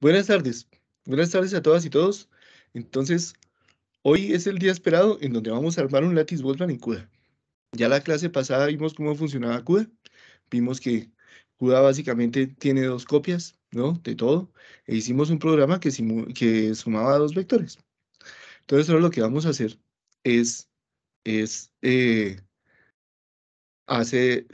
buenas tardes. Buenas tardes a todas y todos. Entonces, hoy es el día esperado en donde vamos a armar un lattice Boltzmann en CUDA. Ya la clase pasada vimos cómo funcionaba CUDA. Vimos que CUDA básicamente tiene dos copias, ¿no? De todo. E hicimos un programa que, sumaba dos vectores. Entonces, ahora lo que vamos a hacer es, es eh, hacer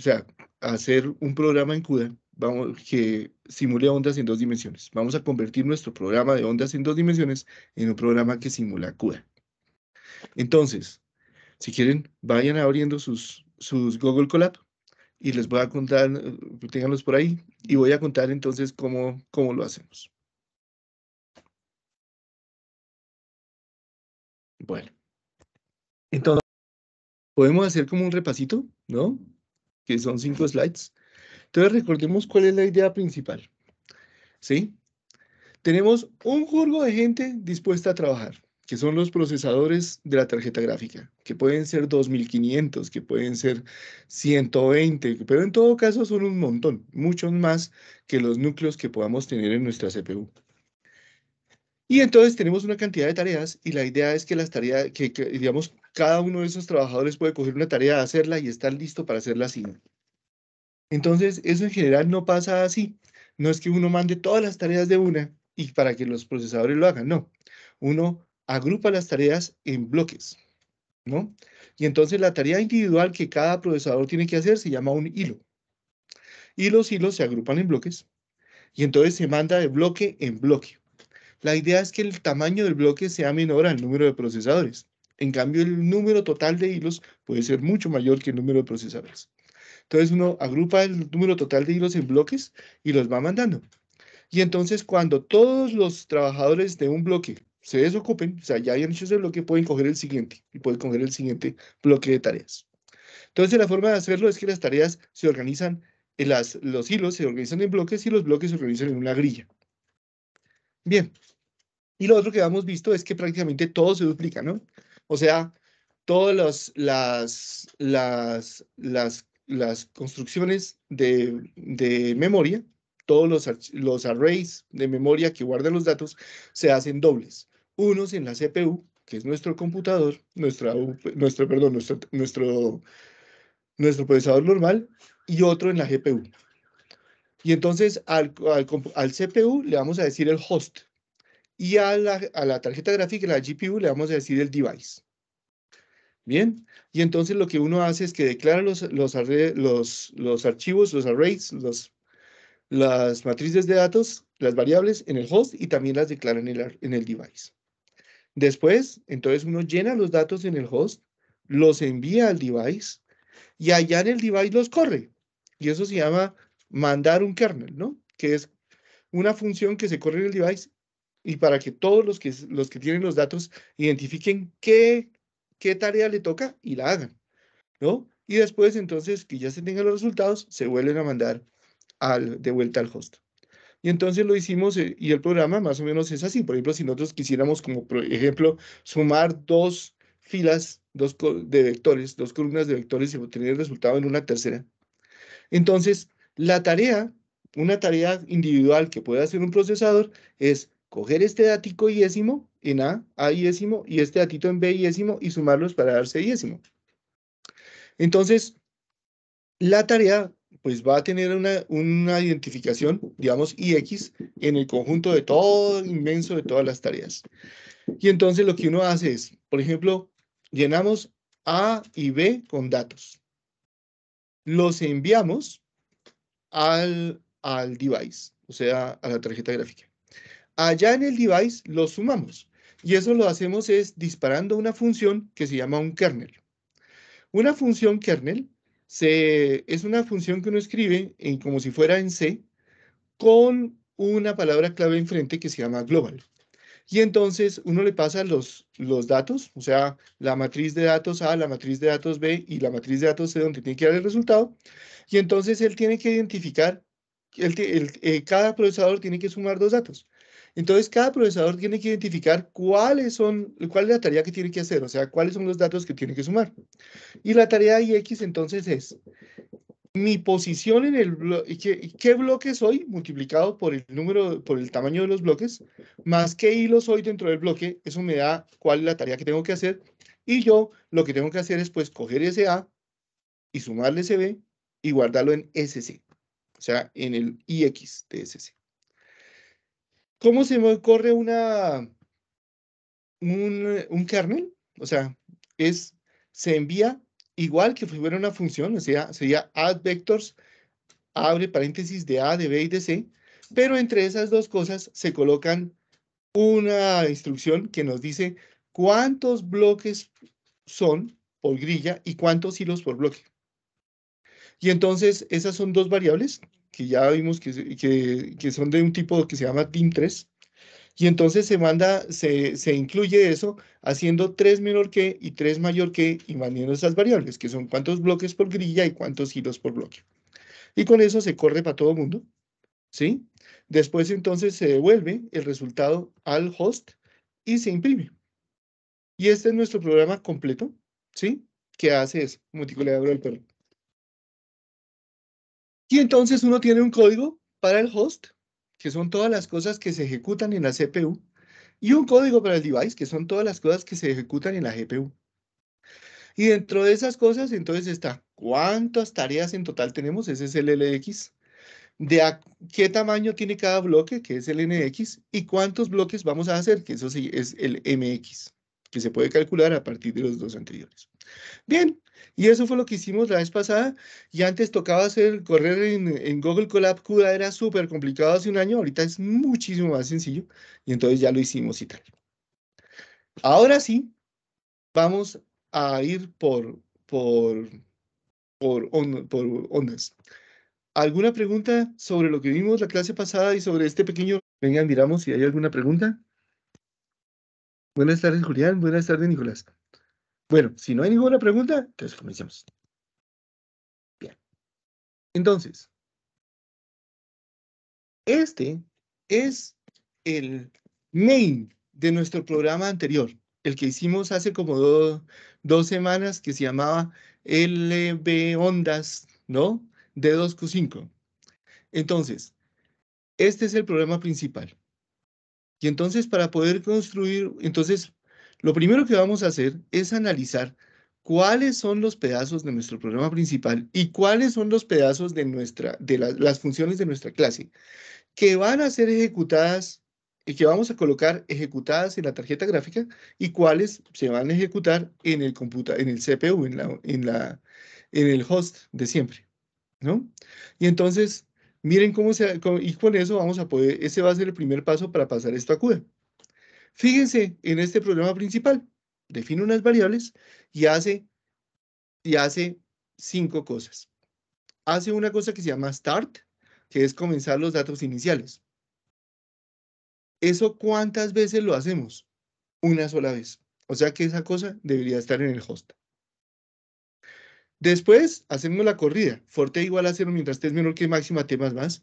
un programa en CUDA vamos, que simule ondas en dos dimensiones. Vamos a convertir nuestro programa de ondas en dos dimensiones en un programa que simula CUDA. Entonces, si quieren, vayan abriendo sus, sus Google Colab y les voy a contar, tenganlos por ahí, y voy a contar entonces cómo, cómo lo hacemos. Bueno. Entonces, podemos hacer como un repasito, ¿no? Que son cinco slides. Entonces recordemos cuál es la idea principal. ¿Sí? Tenemos un jurgo de gente dispuesta a trabajar, que son los procesadores de la tarjeta gráfica, que pueden ser 2500, que pueden ser 120, pero en todo caso son un montón, muchos más que los núcleos que podamos tener en nuestra CPU. Y entonces tenemos una cantidad de tareas y la idea es que las tareas, que, digamos, cada uno de esos trabajadores puede coger una tarea, hacerla y estar listo para hacerla así. Entonces, eso en general no pasa así. No es que uno mande todas las tareas de una y para que los procesadores lo hagan, no. Uno agrupa las tareas en bloques, ¿no? Y entonces la tarea individual que cada procesador tiene que hacer se llama un hilo. Y los hilos se agrupan en bloques y entonces se manda de bloque en bloque. La idea es que el tamaño del bloque sea menor al número de procesadores. En cambio, el número total de hilos puede ser mucho mayor que el número de procesadores. Entonces uno agrupa el número total de hilos en bloques y los va mandando. Y entonces cuando todos los trabajadores de un bloque se desocupen, o sea, ya hayan hecho ese bloque, pueden coger el siguiente y pueden coger el siguiente bloque de tareas. Entonces la forma de hacerlo es que las tareas se organizan, en eh, las, los hilos se organizan en bloques y los bloques se organizan en una grilla. Bien. Y lo otro que hemos visto es que prácticamente todo se duplica, ¿no? O sea, todas los... las, las, las las construcciones de, memoria, todos los, los arrays de memoria que guardan los datos se hacen dobles. Unos en la CPU, que es nuestro computador, nuestra, nuestro, perdón, nuestro, nuestro, procesador normal, y otro en la GPU. Y entonces al, al, CPU le vamos a decir el host y a la, a la tarjeta gráfica, la GPU, le vamos a decir el device. Bien, y entonces lo que uno hace es que declara los, los, los, archivos, los arrays, los, las matrices de datos, las variables en el host y también las declara en el, en el device. Después, entonces uno llena los datos en el host, los envía al device y allá en el device los corre. Y eso se llama mandar un kernel, ¿no? Que es una función que se corre en el device y para que todos los que, los que tienen los datos identifiquen qué qué tarea le toca y la hagan, ¿no? Y después, entonces, que ya se tengan los resultados, se vuelven a mandar al, de vuelta al host. Y entonces lo hicimos eh, y el programa más o menos es así. Por ejemplo, si nosotros quisiéramos, como por ejemplo, sumar dos filas dos de vectores, dos columnas de vectores y obtener el resultado en una tercera. Entonces, la tarea, una tarea individual que puede hacer un procesador es coger este dático yésimo en A a décimo, y este datito en B y décimo, y sumarlos para darse décimo. Entonces, la tarea pues va a tener una, identificación, digamos, IX en el conjunto de todo, inmenso de todas las tareas. Y entonces lo que uno hace es, por ejemplo, llenamos A y B con datos. Los enviamos al, al device, o sea, a la tarjeta gráfica allá en el device lo sumamos. Y eso lo hacemos es disparando una función que se llama un kernel. Una función kernel es una función que uno escribe en, como si fuera en C con una palabra clave enfrente que se llama global. Y entonces uno le pasa los, los datos, o sea, la matriz de datos A, la matriz de datos B y la matriz de datos C donde tiene que dar el resultado. Y entonces él tiene que identificar, el eh, cada procesador tiene que sumar dos datos. Entonces, cada procesador tiene que identificar cuáles son, cuál es la tarea que tiene que hacer, o sea, cuáles son los datos que tiene que sumar. Y la tarea IX entonces es mi posición en el bloque, qué, qué bloque soy multiplicado por el número, por el tamaño de los bloques, más qué hilo soy dentro del bloque, eso me da cuál es la tarea que tengo que hacer. Y yo lo que tengo que hacer es pues coger ese A y sumarle ese B y guardarlo en SC, o sea, en el IX de SC. ¿Cómo se me ocurre una, un, kernel? O sea, es, se envía igual que fuera una función, o sea, sería add vectors, abre paréntesis de A, de B y de C, pero entre esas dos cosas se colocan una instrucción que nos dice cuántos bloques son por grilla y cuántos hilos por bloque. Y entonces esas son dos variables que ya vimos que, que, son de un tipo que se llama DIM3, y entonces se manda, se, incluye eso haciendo 3 menor que y 3 mayor que y mandando esas variables, que son cuántos bloques por grilla y cuántos hilos por bloque. Y con eso se corre para todo el mundo, ¿sí? Después entonces se devuelve el resultado al host y se imprime. Y este es nuestro programa completo, ¿sí? Que hace eso, múltiples del perro. Y entonces uno tiene un código para el host, que son todas las cosas que se ejecutan en la CPU, y un código para el device, que son todas las cosas que se ejecutan en la GPU. Y dentro de esas cosas, entonces está cuántas tareas en total tenemos, ese es el LX, de qué tamaño tiene cada bloque, que es el NX, y cuántos bloques vamos a hacer, que eso sí es el MX que se puede calcular a partir de los dos anteriores. Bien, y eso fue lo que hicimos la vez pasada. Y antes tocaba hacer correr en, Google Colab CUDA, era súper complicado hace un año, ahorita es muchísimo más sencillo. Y entonces ya lo hicimos y tal. Ahora sí, vamos a ir por, por, por, por ondas. ¿Alguna pregunta sobre lo que vimos la clase pasada y sobre este pequeño? Vengan, miramos si hay alguna pregunta. Buenas tardes, Julián. Buenas tardes, Nicolás. Bueno, si no hay ninguna pregunta, entonces comencemos. Bien. Entonces, este es el main de nuestro programa anterior, el que hicimos hace como dos semanas que se llamaba LB Ondas, ¿no? D2Q5. Entonces, este es el programa principal. Y entonces para poder construir, entonces lo primero que vamos a hacer es analizar cuáles son los pedazos de nuestro programa principal y cuáles son los pedazos de, nuestra, de las funciones de nuestra clase que van a ser ejecutadas y eh, que vamos a colocar ejecutadas en la tarjeta gráfica y cuáles se van a ejecutar en el computa, en el CPU, en, la, en, la, en el host de siempre. ¿no? Y entonces Miren cómo se... y con eso vamos a poder... Ese va a ser el primer paso para pasar esto a CUDA. Fíjense en este problema principal. Define unas variables y hace, y hace cinco cosas. Hace una cosa que se llama start, que es comenzar los datos iniciales. ¿Eso cuántas veces lo hacemos? Una sola vez. O sea que esa cosa debería estar en el host. Después hacemos la corrida, forte igual a cero mientras t es menor que máxima t más más.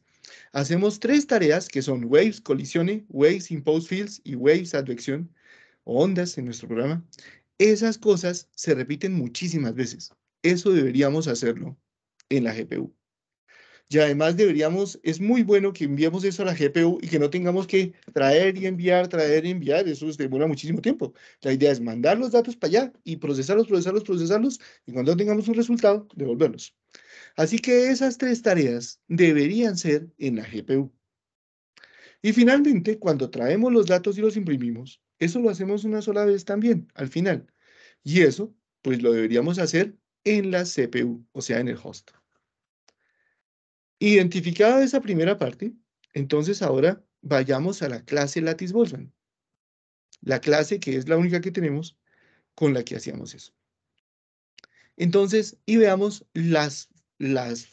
Hacemos tres tareas que son waves colisiones, waves impose fields y waves advección o ondas en nuestro programa. Esas cosas se repiten muchísimas veces. Eso deberíamos hacerlo en la GPU. Y además deberíamos, es muy bueno que enviemos eso a la GPU y que no tengamos que traer y enviar, traer y enviar, eso demora muchísimo tiempo. La idea es mandar los datos para allá y procesarlos, procesarlos, procesarlos y cuando tengamos un resultado, devolverlos. Así que esas tres tareas deberían ser en la GPU. Y finalmente, cuando traemos los datos y los imprimimos, eso lo hacemos una sola vez también, al final. Y eso, pues lo deberíamos hacer en la CPU, o sea, en el host. Identificada esa primera parte, entonces ahora vayamos a la clase Lattice Boltzmann. La clase que es la única que tenemos con la que hacíamos eso. Entonces, y veamos las, las,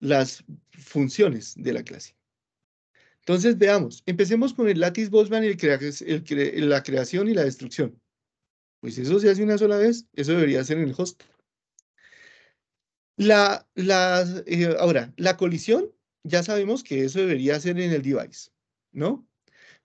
las funciones de la clase. Entonces, veamos. Empecemos con el Lattice Boltzmann y la creación y la destrucción. Pues eso se hace una sola vez, eso debería ser en el host. La, eh, ahora, la colisión, ya sabemos que eso debería ser en el device, ¿no?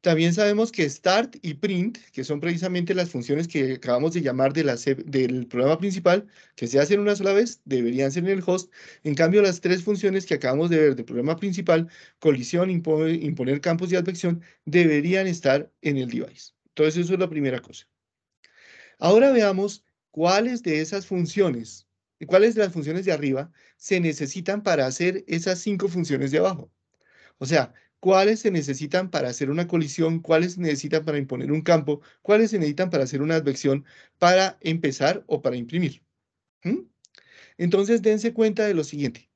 También sabemos que start y print, que son precisamente las funciones que acabamos de llamar de la, del programa principal, que se hacen una sola vez, deberían ser en el host. En cambio, las tres funciones que acabamos de ver del programa principal, colisión, imponer campos y advección, deberían estar en el device. Entonces, eso es la primera cosa. Ahora veamos cuáles de esas funciones cuáles de las funciones de arriba se necesitan para hacer esas cinco funciones de abajo. O sea, cuáles se necesitan para hacer una colisión, cuáles se necesitan para imponer un campo, cuáles se necesitan para hacer una advección, para empezar o para imprimir. ¿Mm? Entonces, dense cuenta de lo siguiente.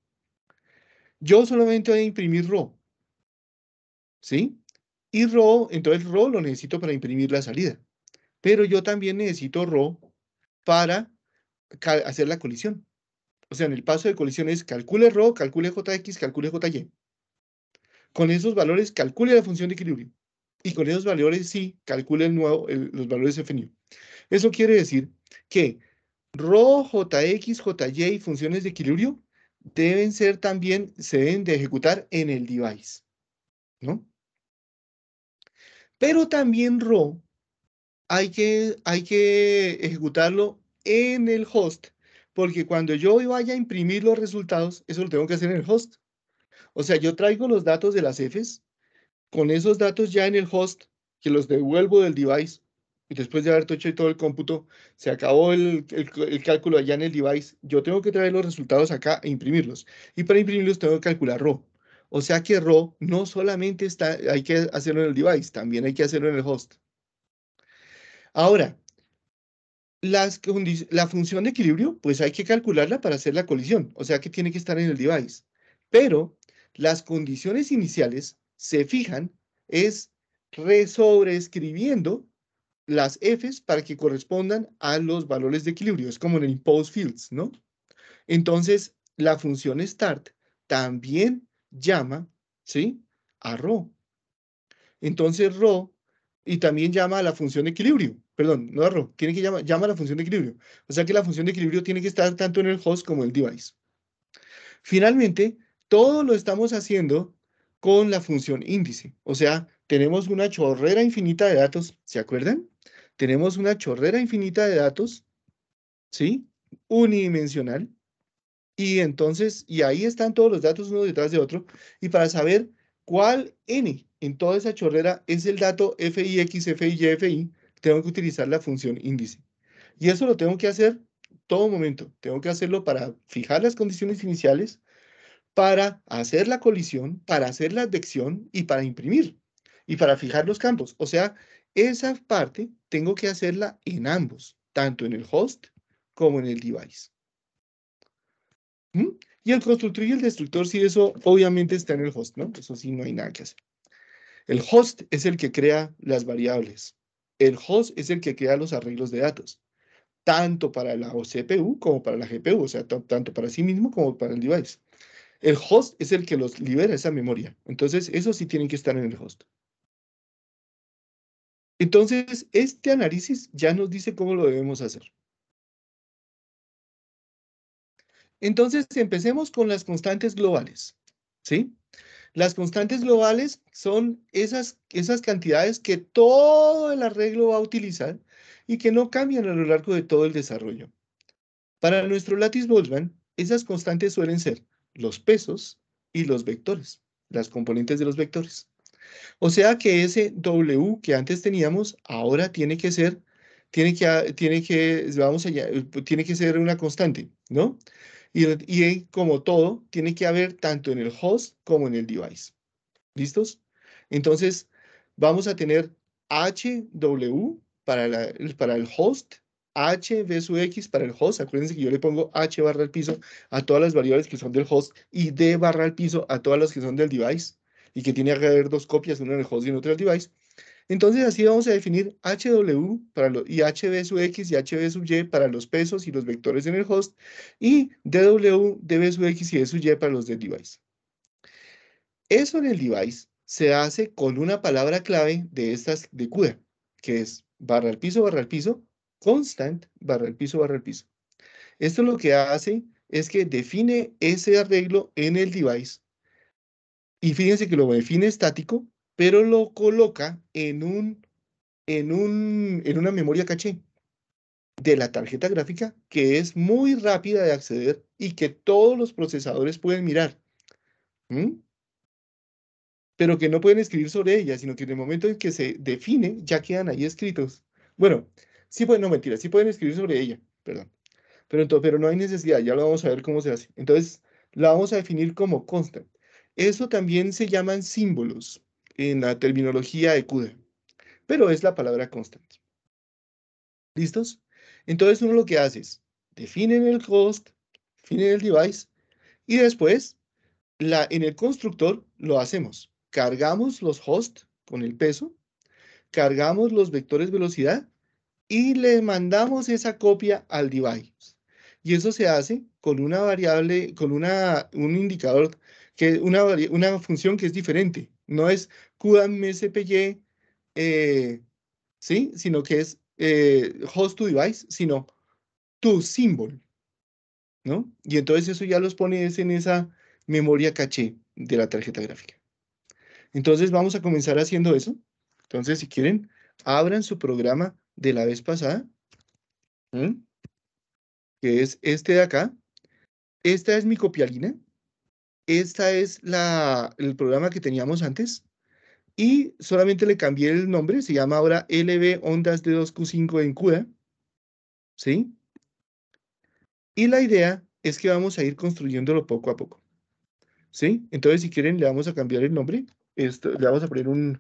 Yo solamente voy a imprimir row. ¿Sí? Y row, entonces row lo necesito para imprimir la salida. Pero yo también necesito row para hacer la colisión. O sea, en el paso de colisión es calcule Rho, calcule jx, calcule jy. Con esos valores calcule la función de equilibrio. Y con esos valores sí, calcule nuevo, los valores definidos. Eso quiere decir que Rho, jx, jy, funciones de equilibrio, deben ser también, se deben de ejecutar en el device. ¿No? Pero también Rho hay que, hay que ejecutarlo en el host, porque cuando yo vaya a imprimir los resultados, eso lo tengo que hacer en el host. O sea, yo traigo los datos de las Fs, con esos datos ya en el host, que los devuelvo del device, y después de haber hecho todo el cómputo, se acabó el, cálculo allá en el device, yo tengo que traer los resultados acá e imprimirlos. Y para imprimirlos tengo que calcular RO. O sea que RO no solamente está, hay que hacerlo en el device, también hay que hacerlo en el host. Ahora, la función de equilibrio, pues hay que calcularla para hacer la colisión, o sea que tiene que estar en el device. Pero las condiciones iniciales se fijan es resobrescribiendo las Fs para que correspondan a los valores de equilibrio. Es como en el impose fields, ¿no? Entonces, la función start también llama, ¿sí? A Rho. Entonces, Rho y también llama a la función de equilibrio. Perdón, no error, tiene que llamar llama a la función de equilibrio. O sea que la función de equilibrio tiene que estar tanto en el host como en el device. Finalmente, todo lo estamos haciendo con la función índice. O sea, tenemos una chorrera infinita de datos, ¿se acuerdan? Tenemos una chorrera infinita de datos, ¿sí? Unidimensional. Y entonces, y ahí están todos los datos uno detrás de otro. Y para saber cuál n en toda esa chorrera es el dato FIX, FIY, tengo que utilizar la función índice. Y eso lo tengo que hacer todo momento. Tengo que hacerlo para fijar las condiciones iniciales, para hacer la colisión, para hacer la advección y para imprimir y para fijar los campos. O sea, esa parte tengo que hacerla en ambos, tanto en el host como en el device. ¿Mm? Y el constructor y el destructor, si sí, eso obviamente está en el host, ¿no? Eso sí, no hay nada que hacer. El host es el que crea las variables. El host es el que crea los arreglos de datos, tanto para la CPU como para la GPU, o sea, tanto para sí mismo como para el device. El host es el que los libera esa memoria. Entonces, eso sí tienen que estar en el host. Entonces, este análisis ya nos dice cómo lo debemos hacer. Entonces, empecemos con las constantes globales. ¿Sí? Las constantes globales son esas, esas cantidades que todo el arreglo va a utilizar y que no cambian a lo largo de todo el desarrollo. Para nuestro lattice Boltzmann, esas constantes suelen ser los pesos y los vectores, las componentes de los vectores. O sea que ese W que antes teníamos ahora tiene que ser tiene que tiene que vamos tiene que ser una constante, ¿no? Y, como todo, tiene que haber tanto en el host como en el device. ¿Listos? Entonces, vamos a tener HW para, para el host, H para el host. Acuérdense que yo le pongo H barra al piso a todas las variables que son del host y D barra al piso a todas las que son del device y que tiene que haber dos copias, una en el host y otra en el device. Entonces así vamos a definir HW para lo, y HB sub X y HB sub Y para los pesos y los vectores en el host y DW, DB sub X y D sub Y para los del device. Eso en el device se hace con una palabra clave de estas de CUDA, que es barra al piso, barra al piso, constant, barra al piso, barra al piso. Esto lo que hace es que define ese arreglo en el device. Y fíjense que lo define estático pero lo coloca en, un, en, un, en una memoria caché de la tarjeta gráfica que es muy rápida de acceder y que todos los procesadores pueden mirar, pero que no pueden escribir sobre ella, sino que en el momento en que se define ya quedan ahí escritos. Bueno, sí pueden, no mentira, sí pueden escribir sobre ella, perdón, pero, pero no hay necesidad, ya lo vamos a ver cómo se hace. Entonces, la vamos a definir como constant. Eso también se llaman símbolos en la terminología de CUDA. pero es la palabra constant. ¿Listos? Entonces uno lo que hace es, definen el host, define el device, y después en el constructor lo hacemos. Cargamos los hosts con el peso, cargamos los vectores velocidad y le mandamos esa copia al device. Y eso se hace con una variable, con una, un indicador, que una, una función que es diferente. No es QDAM eh, ¿sí? Sino que es eh, host to device, sino tu símbolo, ¿no? Y entonces eso ya los pone en esa memoria caché de la tarjeta gráfica. Entonces vamos a comenzar haciendo eso. Entonces, si quieren, abran su programa de la vez pasada, que es este de acá. Esta es mi copialina, este es la, el programa que teníamos antes y solamente le cambié el nombre, se llama ahora LB Ondas de 2Q5 en CUDA, ¿sí? Y la idea es que vamos a ir construyéndolo poco a poco, ¿sí? Entonces, si quieren, le vamos a cambiar el nombre, Esto, le vamos a poner un,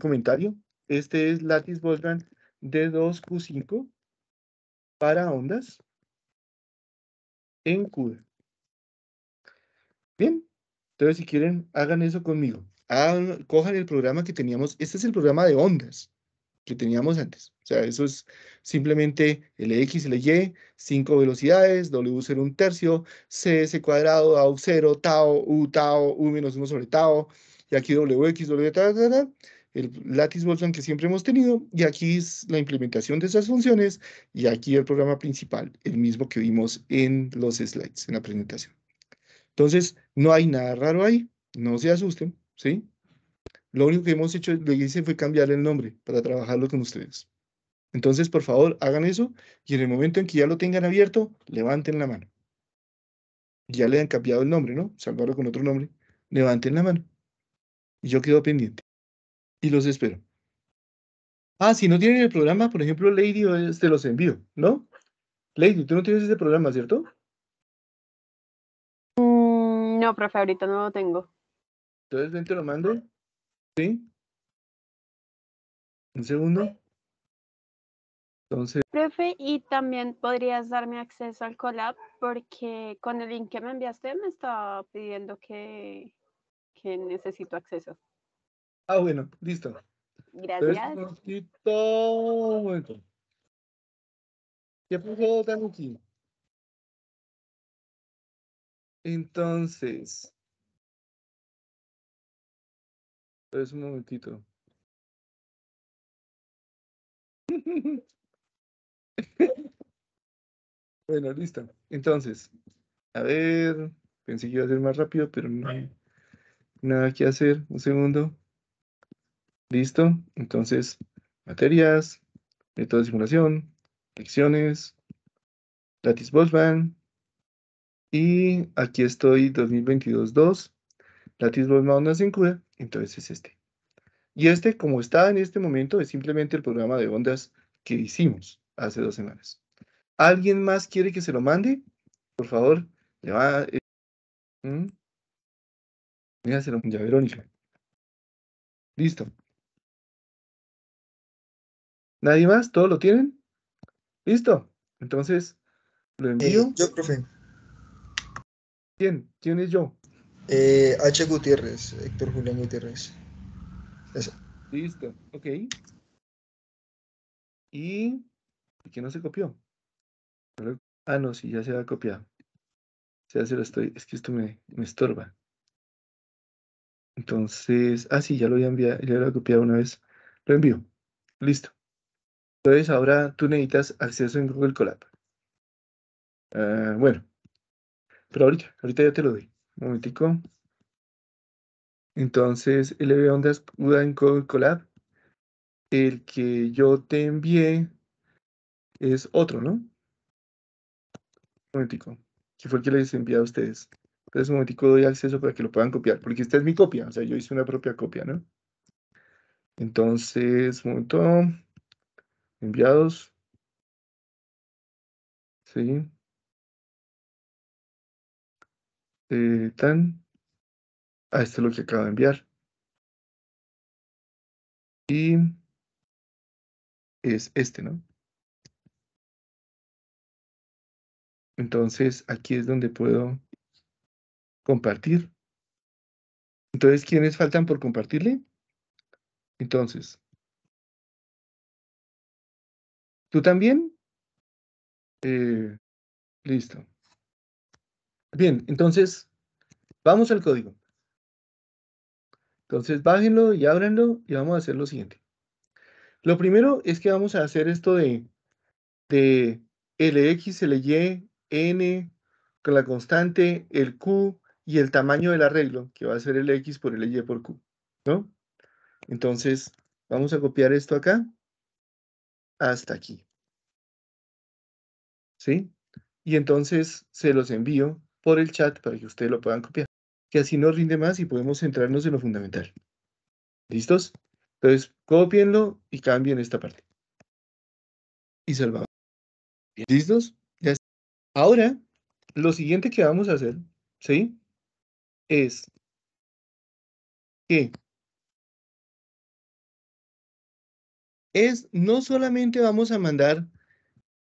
comentario. Este es Lattice Boltzmann de 2Q5 para ondas en CUDA. Bien, entonces si quieren, hagan eso conmigo. cojan el programa que teníamos. Este es el programa de ondas que teníamos antes. O sea, eso es simplemente el LX, y, cinco velocidades, W0 un tercio, CS cuadrado, a 0 tau, U tau, U menos 1 sobre tau, y aquí WX, W, ta, ta, el lattice Boltzmann que siempre hemos tenido, y aquí es la implementación de esas funciones, y aquí el programa principal, el mismo que vimos en los slides, en la presentación. Entonces, no hay nada raro ahí, no se asusten, ¿sí? Lo único que hemos hecho, le hice fue cambiar el nombre para trabajarlo con ustedes. Entonces, por favor, hagan eso y en el momento en que ya lo tengan abierto, levanten la mano. Ya le han cambiado el nombre, ¿no? Salvarlo con otro nombre. Levanten la mano. Y yo quedo pendiente. Y los espero. Ah, si no tienen el programa, por ejemplo, Lady, te este los envío, ¿no? Lady, tú no tienes ese programa, ¿cierto? No, profe, ahorita no lo tengo. Entonces, ven, te lo mando. ¿Sí? Un segundo. Entonces. Profe, y también podrías darme acceso al collab porque con el link que me enviaste me estaba pidiendo que, necesito acceso. Ah, bueno, listo. Gracias. Un puedo ¿Qué puso aquí? Entonces. Es un momentito. bueno, listo. Entonces, a ver, pensé que iba a ser más rápido, pero no hay nada que hacer. Un segundo. Listo. Entonces, materias, método de simulación, lecciones, gratis Boltzmann, y aquí estoy 2022-2, Lattice Board en entonces es este. Y este, como está en este momento, es simplemente el programa de ondas que hicimos hace dos semanas. ¿Alguien más quiere que se lo mande? Por favor, le va... Eh, mm. lo ya Verónica. Listo. ¿Nadie más? ¿Todo lo tienen? Listo. Entonces, lo eh, envío. yo, profe. ¿Quién? ¿Quién es yo? Eh, H. Gutiérrez, Héctor Julián Gutiérrez. Listo, ok. ¿Y quién no se copió? Ah, no, sí, ya se ha copiado. Ya se lo estoy, es que esto me, estorba. Entonces, ah, sí, ya lo voy a enviar. ya lo he copiado una vez. Lo envío. Listo. Entonces, ahora tú necesitas acceso en Google Colab. Ah, bueno, pero ahorita, ahorita ya te lo doy. Un momentico. Entonces, LB Ondas UDA en Colab. El que yo te envié es otro, ¿no? Un momentico. Que fue el que les envié a ustedes. Entonces, un momentico doy acceso para que lo puedan copiar. Porque esta es mi copia. O sea, yo hice una propia copia, ¿no? Entonces, un momento. Enviados. Sí. Eh, tan, a es lo que acabo de enviar. Y es este, ¿no? Entonces, aquí es donde puedo compartir. Entonces, ¿quiénes faltan por compartirle? Entonces, ¿tú también? Eh, listo. Bien, entonces, vamos al código. Entonces, bájenlo y ábrenlo y vamos a hacer lo siguiente. Lo primero es que vamos a hacer esto de, de LX, LY, N, con la constante, el Q y el tamaño del arreglo, que va a ser el X por el por Q, ¿no? Entonces, vamos a copiar esto acá hasta aquí. ¿Sí? Y entonces se los envío por el chat para que ustedes lo puedan copiar, que así nos rinde más y podemos centrarnos en lo fundamental. ¿Listos? Entonces, copienlo y cambien esta parte. Y salvamos. ¿Listos? Ya está. Ahora, lo siguiente que vamos a hacer, ¿sí? Es que es no solamente vamos a mandar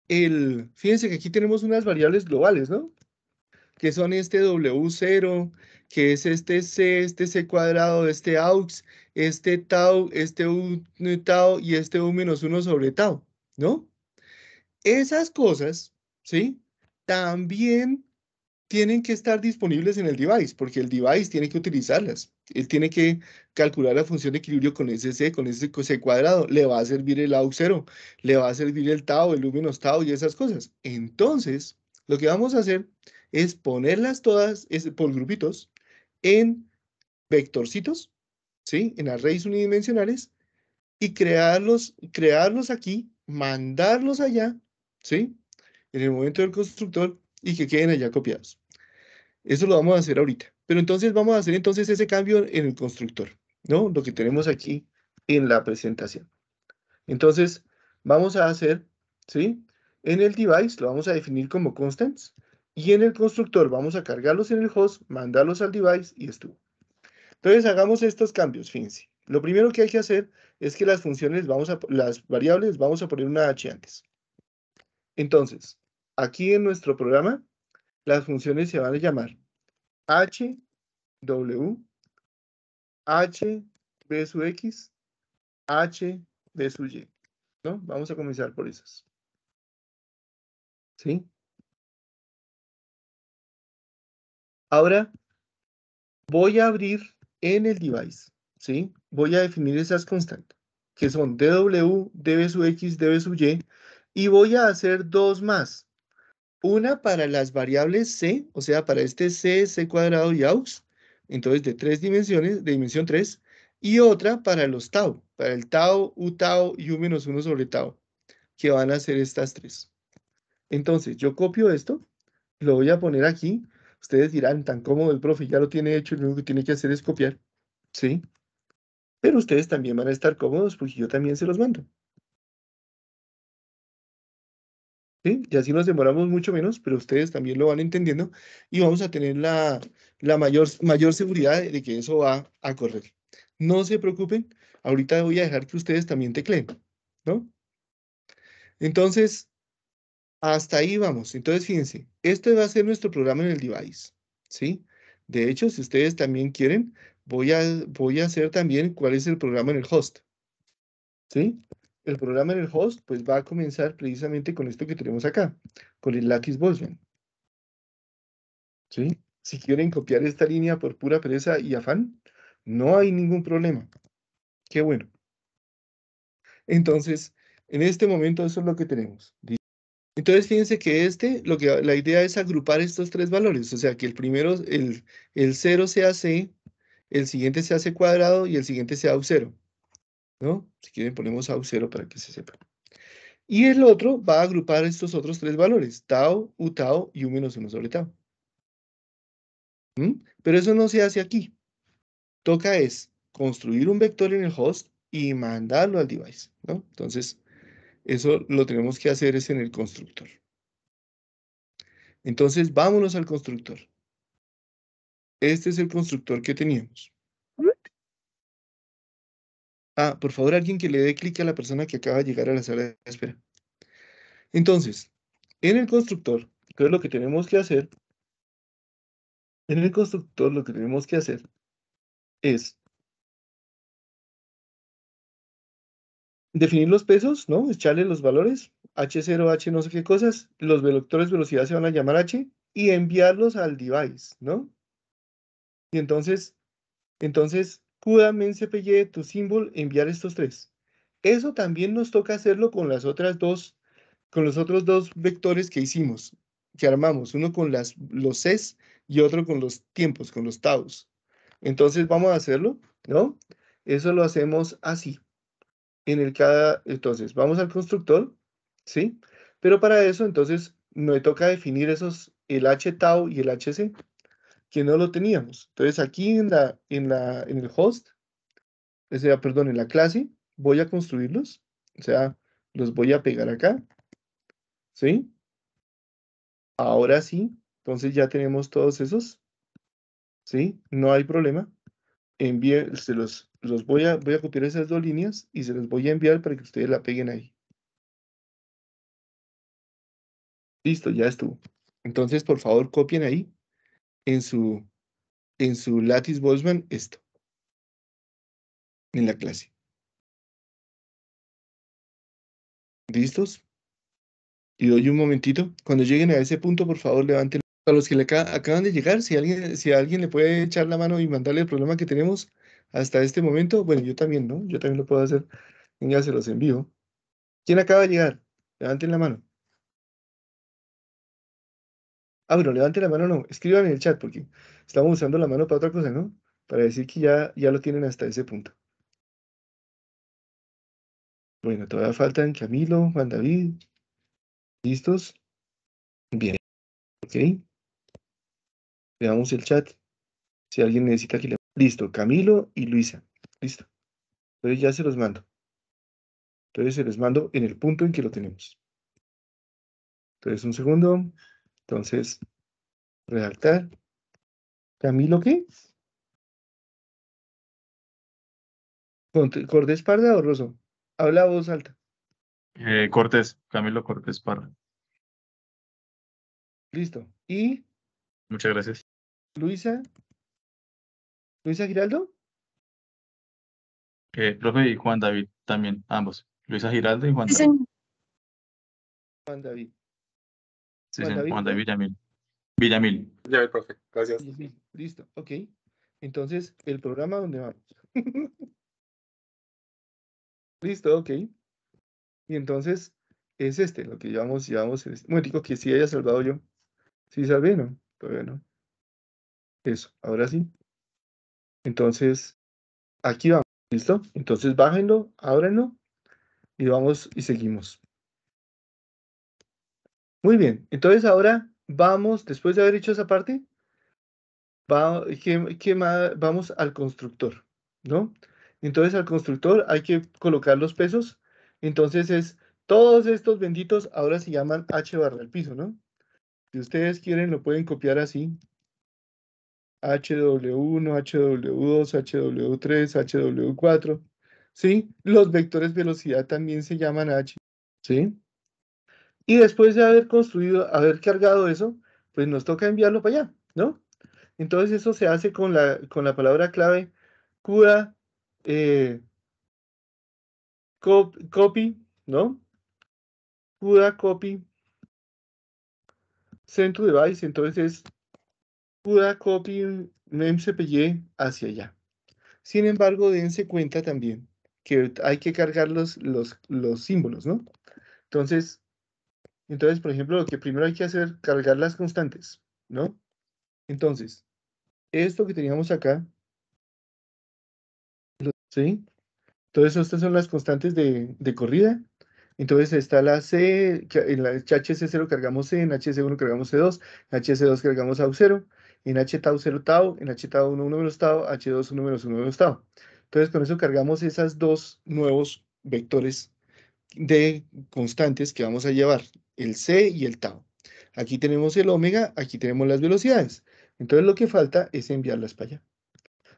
el, fíjense que aquí tenemos unas variables globales, ¿no? que son este W0, que es este C, este C cuadrado, este AUX, este tau, este U eh, tau y este U menos 1 sobre tau, ¿no? Esas cosas, ¿sí? También tienen que estar disponibles en el device, porque el device tiene que utilizarlas. Él tiene que calcular la función de equilibrio con ese C, con ese C cuadrado. Le va a servir el AUX0, le va a servir el tau, el U menos tau y esas cosas. Entonces, lo que vamos a hacer es ponerlas todas por grupitos en vectorcitos, ¿sí? En arrays unidimensionales y crearlos, crearlos aquí, mandarlos allá, ¿sí? En el momento del constructor y que queden allá copiados. Eso lo vamos a hacer ahorita. Pero entonces vamos a hacer entonces ese cambio en el constructor, ¿no? Lo que tenemos aquí en la presentación. Entonces, vamos a hacer, ¿sí? En el device lo vamos a definir como constants y en el constructor vamos a cargarlos en el host, mandarlos al device y estuvo. Entonces hagamos estos cambios, fíjense. Lo primero que hay que hacer es que las funciones, vamos a, las variables, vamos a poner una h antes. Entonces, aquí en nuestro programa, las funciones se van a llamar h, w, h, b su x, h, b su y. ¿no? Vamos a comenzar por esas. ¿Sí? Ahora voy a abrir en el device, ¿sí? Voy a definir esas constantes, que son dw, db sub x, db sub y, y voy a hacer dos más. Una para las variables c, o sea, para este c, c cuadrado y aux, entonces de tres dimensiones, de dimensión 3, y otra para los tau, para el tau, u tau y u menos 1 sobre tau, que van a ser estas tres. Entonces, yo copio esto, lo voy a poner aquí, Ustedes dirán, tan cómodo el profe, ya lo tiene hecho, lo único que tiene que hacer es copiar. ¿Sí? Pero ustedes también van a estar cómodos porque yo también se los mando. ¿Sí? Y así nos demoramos mucho menos, pero ustedes también lo van entendiendo y vamos a tener la, mayor, mayor seguridad de que eso va a correr. No se preocupen, ahorita voy a dejar que ustedes también tecleen, ¿no? Entonces, hasta ahí vamos. Entonces, fíjense, este va a ser nuestro programa en el device, ¿sí? De hecho, si ustedes también quieren, voy a, voy a hacer también cuál es el programa en el host, ¿sí? El programa en el host, pues va a comenzar precisamente con esto que tenemos acá, con el Lattice Boltzmann, ¿sí? Si quieren copiar esta línea por pura pereza y afán, no hay ningún problema. Qué bueno. Entonces, en este momento eso es lo que tenemos. Entonces, fíjense que este, lo que la idea es agrupar estos tres valores, o sea, que el primero, el, el cero sea C, el siguiente se hace cuadrado y el siguiente sea U0, ¿no? Si quieren ponemos a para que se sepa. Y el otro va a agrupar estos otros tres valores, tau, U tau y U menos 1 sobre tau. ¿Mm? Pero eso no se hace aquí. Toca es construir un vector en el host y mandarlo al device, ¿no? Entonces, eso lo tenemos que hacer es en el constructor. Entonces, vámonos al constructor. Este es el constructor que teníamos. Ah, por favor, alguien que le dé clic a la persona que acaba de llegar a la sala de espera. Entonces, en el constructor, es lo que tenemos que hacer, en el constructor lo que tenemos que hacer es definir los pesos, ¿no? Echarle los valores, H0, H no sé qué cosas, los vectores velocidad se van a llamar H, y enviarlos al device, ¿no? Y entonces, entonces, CUDA, e CPY tu símbolo, enviar estos tres. Eso también nos toca hacerlo con las otras dos, con los otros dos vectores que hicimos, que armamos, uno con las, los Cs y otro con los tiempos, con los taus. Entonces vamos a hacerlo, ¿no? Eso lo hacemos así en el cada, entonces, vamos al constructor, ¿sí? Pero para eso, entonces, me toca definir esos, el H tau y el HC, que no lo teníamos. Entonces, aquí en, la, en, la, en el host, o sea, perdón, en la clase, voy a construirlos, o sea, los voy a pegar acá, ¿sí? Ahora sí, entonces ya tenemos todos esos, ¿sí? No hay problema envíe, se los, los voy a, voy a copiar esas dos líneas y se los voy a enviar para que ustedes la peguen ahí. Listo, ya estuvo. Entonces, por favor, copien ahí en su, en su Lattice Boltzmann esto. En la clase. ¿Listos? Y doy un momentito. Cuando lleguen a ese punto, por favor, levanten para los que le acaban de llegar, si alguien, si alguien le puede echar la mano y mandarle el problema que tenemos hasta este momento, bueno, yo también, ¿no? Yo también lo puedo hacer. ya se los envío. ¿Quién acaba de llegar? Levanten la mano. Ah, bueno, levanten la mano, no, escriban en el chat porque estamos usando la mano para otra cosa, ¿no? Para decir que ya, ya lo tienen hasta ese punto. Bueno, todavía faltan Camilo, Juan David. ¿Listos? Bien. Ok. Le damos el chat. Si alguien necesita que le... Listo, Camilo y Luisa. Listo. Entonces ya se los mando. Entonces se los mando en el punto en que lo tenemos. Entonces un segundo. Entonces, redactar. Camilo, ¿qué? ¿Cortés Parda o Rosso? Habla voz alta. Eh, Cortés, Camilo Cortés Parda. Listo. Y. Muchas gracias. Luisa. Luisa Giraldo. Eh, profe y Juan David también, ambos. Luisa Giraldo y Juan David. Juan David. Sí, Juan, David, Juan Villamil. Villamil. Gracias. Listo, ok. Entonces, el programa ¿dónde vamos. Listo, ok. Y entonces, es este, lo que llevamos, llevamos. En este. que sí haya salvado yo. Sí salvé, ¿no? Todavía no. Eso, ahora sí. Entonces, aquí vamos, ¿listo? Entonces bájenlo, ábrenlo y vamos y seguimos. Muy bien, entonces ahora vamos, después de haber hecho esa parte, vamos al constructor, ¿no? Entonces al constructor hay que colocar los pesos, entonces es, todos estos benditos ahora se llaman H barra del piso, ¿no? Si ustedes quieren lo pueden copiar así, HW1, HW2, HW3, HW4, ¿sí? Los vectores velocidad también se llaman H, ¿sí? Y después de haber construido, haber cargado eso, pues nos toca enviarlo para allá, ¿no? Entonces eso se hace con la, con la palabra clave CUDA, eh, copy, ¿no? CUDA copy, centro device, entonces es Buda copiar Memsepeye hacia allá. Sin embargo, dense cuenta también que hay que cargar los, los, los símbolos, ¿no? Entonces, entonces, por ejemplo, lo que primero hay que hacer es cargar las constantes, ¿no? Entonces, esto que teníamos acá, ¿sí? Entonces, estas son las constantes de, de corrida. Entonces está la C, en la HC0 cargamos C, en HC1 cargamos C2, en HC2 cargamos AU0, en H-tau 0 tau, en H-tau 1 1 menos tau, H2 1 menos 1 menos tau. Entonces con eso cargamos esas dos nuevos vectores de constantes que vamos a llevar, el C y el tau. Aquí tenemos el omega, aquí tenemos las velocidades. Entonces lo que falta es enviarlas para allá.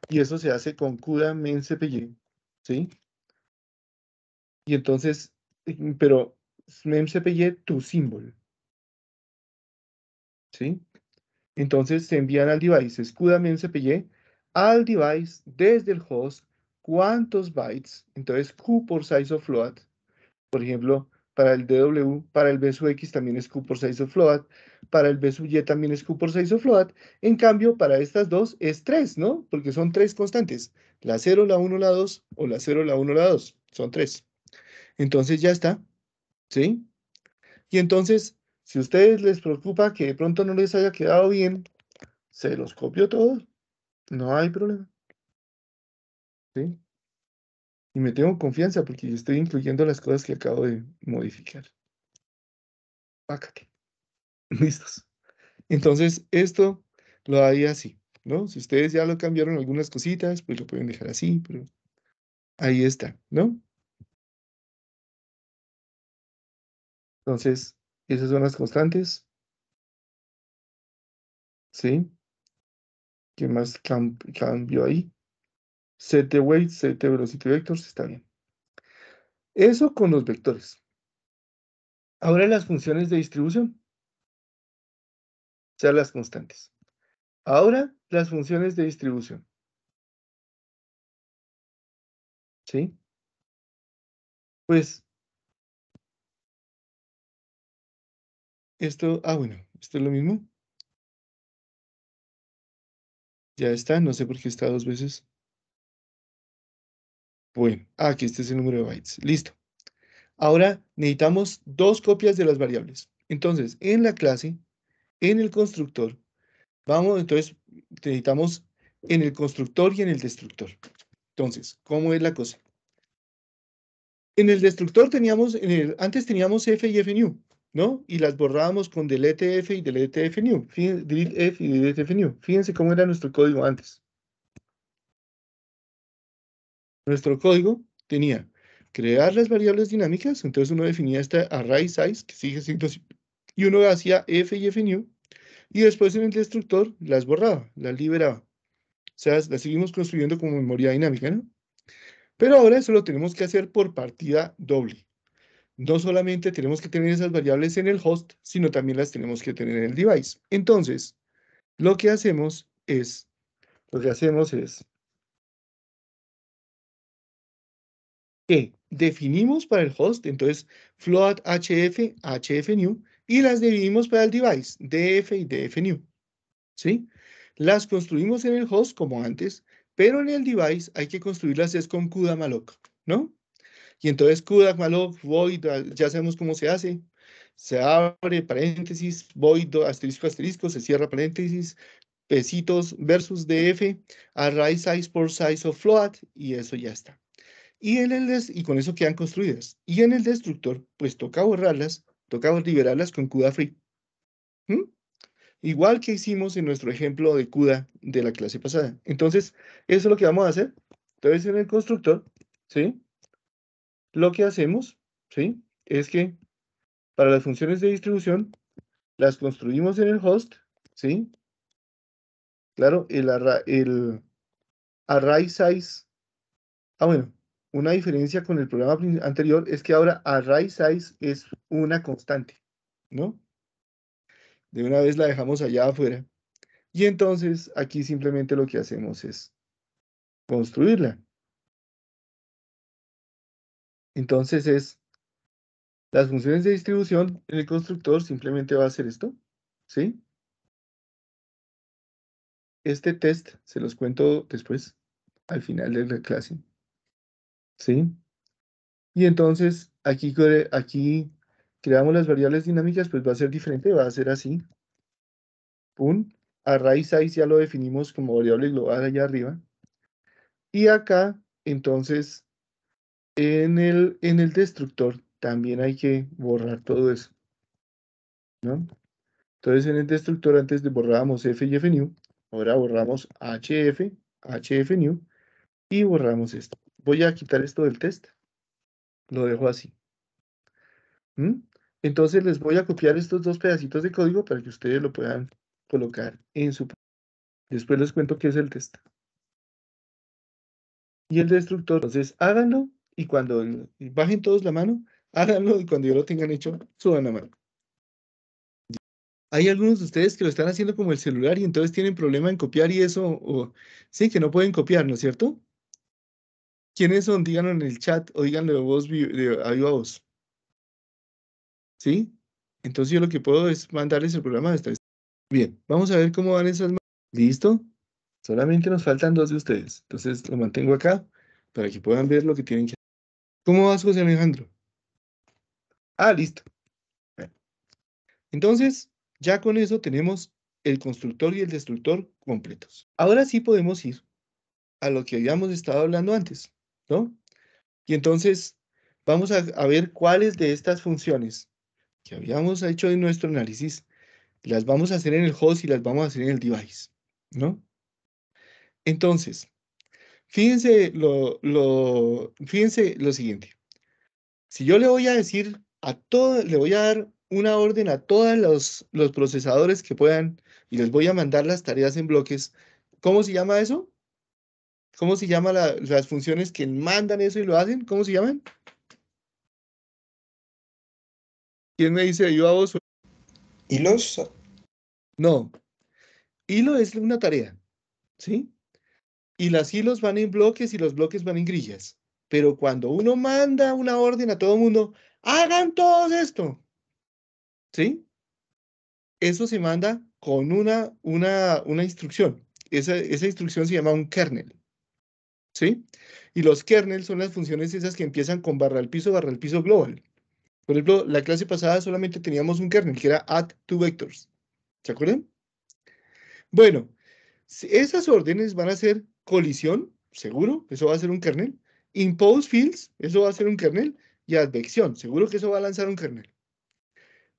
Y eso se hace con CUDA MEN ¿sí? Y entonces, pero memcpy tu símbolo, ¿sí? Entonces se envían al device un CPY, al device desde el host cuántos bytes, entonces Q por size of float, por ejemplo, para el DW, para el B sub X también es Q por size of float, para el B sub Y también es Q por size of float, en cambio para estas dos es 3, ¿no? Porque son tres constantes, la 0, la 1, la 2, o la 0, la 1, la 2, son 3. Entonces ya está, ¿sí? Y entonces si a ustedes les preocupa que de pronto no les haya quedado bien, se los copio todo, No hay problema. ¿Sí? Y me tengo confianza porque estoy incluyendo las cosas que acabo de modificar. Pácate. Listos. Entonces, esto lo haría así, ¿no? Si ustedes ya lo cambiaron algunas cositas, pues lo pueden dejar así, pero ahí está, ¿no? Entonces, esas son las constantes. ¿Sí? ¿Qué más cambio ahí? Set weight, set velocity vectors, está bien. Eso con los vectores. Ahora las funciones de distribución. O las constantes. Ahora las funciones de distribución. ¿Sí? Pues Esto, ah, bueno, esto es lo mismo. Ya está, no sé por qué está dos veces. Bueno, ah, aquí este es el número de bytes. Listo. Ahora necesitamos dos copias de las variables. Entonces, en la clase, en el constructor, vamos, entonces necesitamos en el constructor y en el destructor. Entonces, ¿cómo es la cosa? En el destructor teníamos, antes teníamos f y f new ¿no? Y las borrábamos con delete F y delete F new, Fíjense, delete F y delete new. Fíjense cómo era nuestro código antes. Nuestro código tenía crear las variables dinámicas, entonces uno definía esta array size, que sigue siendo y uno hacía F y F new, y después en el destructor las borraba, las liberaba. O sea, las seguimos construyendo como memoria dinámica, ¿no? Pero ahora eso lo tenemos que hacer por partida doble no solamente tenemos que tener esas variables en el host, sino también las tenemos que tener en el device. Entonces, lo que hacemos es, lo que hacemos es que definimos para el host, entonces float hf, hf new, y las definimos para el device, df y df new, ¿Sí? Las construimos en el host como antes, pero en el device hay que construirlas es con CUDA ¿no? Y entonces CUDA, malo, void, ah, ya sabemos cómo se hace. Se abre paréntesis, void, asterisco, asterisco, se cierra paréntesis, pesitos versus df, array size por size of float, y eso ya está. Y, en el y con eso quedan construidas. Y en el destructor, pues toca borrarlas, toca liberarlas con CUDA free. ¿Mm? Igual que hicimos en nuestro ejemplo de CUDA de la clase pasada. Entonces, eso es lo que vamos a hacer. Entonces, en el constructor, ¿sí? Lo que hacemos, ¿sí? Es que para las funciones de distribución, las construimos en el host, ¿sí? Claro, el, el array size. Ah, bueno, una diferencia con el programa anterior es que ahora array size es una constante, ¿no? De una vez la dejamos allá afuera. Y entonces aquí simplemente lo que hacemos es construirla. Entonces es las funciones de distribución en el constructor simplemente va a hacer esto, ¿sí? Este test se los cuento después, al final de la clase, ¿sí? Y entonces aquí, aquí creamos las variables dinámicas, pues va a ser diferente, va a ser así. un array size ya lo definimos como variable global allá arriba. Y acá, entonces, en el, en el destructor también hay que borrar todo eso. ¿no? Entonces en el destructor antes de borrábamos F y F new, ahora borramos HF, HF new y borramos esto. Voy a quitar esto del test. Lo dejo así. ¿Mm? Entonces les voy a copiar estos dos pedacitos de código para que ustedes lo puedan colocar en su... Después les cuento qué es el test. Y el destructor, entonces háganlo y cuando bajen todos la mano, háganlo y cuando ya lo tengan hecho, suban la mano. Hay algunos de ustedes que lo están haciendo como el celular y entonces tienen problema en copiar y eso, o sí, que no pueden copiar, ¿no es cierto? ¿Quiénes son? Díganlo en el chat o díganlo voz a vos ¿Sí? Entonces yo lo que puedo es mandarles el programa Bien, vamos a ver cómo van esas manos. ¿Listo? Solamente nos faltan dos de ustedes. Entonces lo mantengo acá para que puedan ver lo que tienen que hacer. ¿Cómo vas, José Alejandro? Ah, listo. Entonces, ya con eso tenemos el constructor y el destructor completos. Ahora sí podemos ir a lo que habíamos estado hablando antes, ¿no? Y entonces vamos a, ver cuáles de estas funciones que habíamos hecho en nuestro análisis las vamos a hacer en el host y las vamos a hacer en el device, ¿no? Entonces, Fíjense lo, lo, fíjense lo siguiente. Si yo le voy a decir a todo, le voy a dar una orden a todos los, los procesadores que puedan y les voy a mandar las tareas en bloques, ¿cómo se llama eso? ¿Cómo se llama las funciones que mandan eso y lo hacen? ¿Cómo se llaman? ¿Quién me dice yo a vos? ¿Hilos? No. Hilo es una tarea, ¿sí? y las hilos van en bloques y los bloques van en grillas. Pero cuando uno manda una orden a todo el mundo, hagan todos esto, ¿sí? Eso se manda con una, una, una instrucción. Esa, esa instrucción se llama un kernel, ¿sí? Y los kernels son las funciones esas que empiezan con barra al piso, barra al piso global. Por ejemplo, la clase pasada solamente teníamos un kernel que era add to vectors. ¿Se acuerdan? Bueno, esas órdenes van a ser colisión, seguro, eso va a ser un kernel. Impose fields, eso va a ser un kernel. Y advección, seguro que eso va a lanzar un kernel.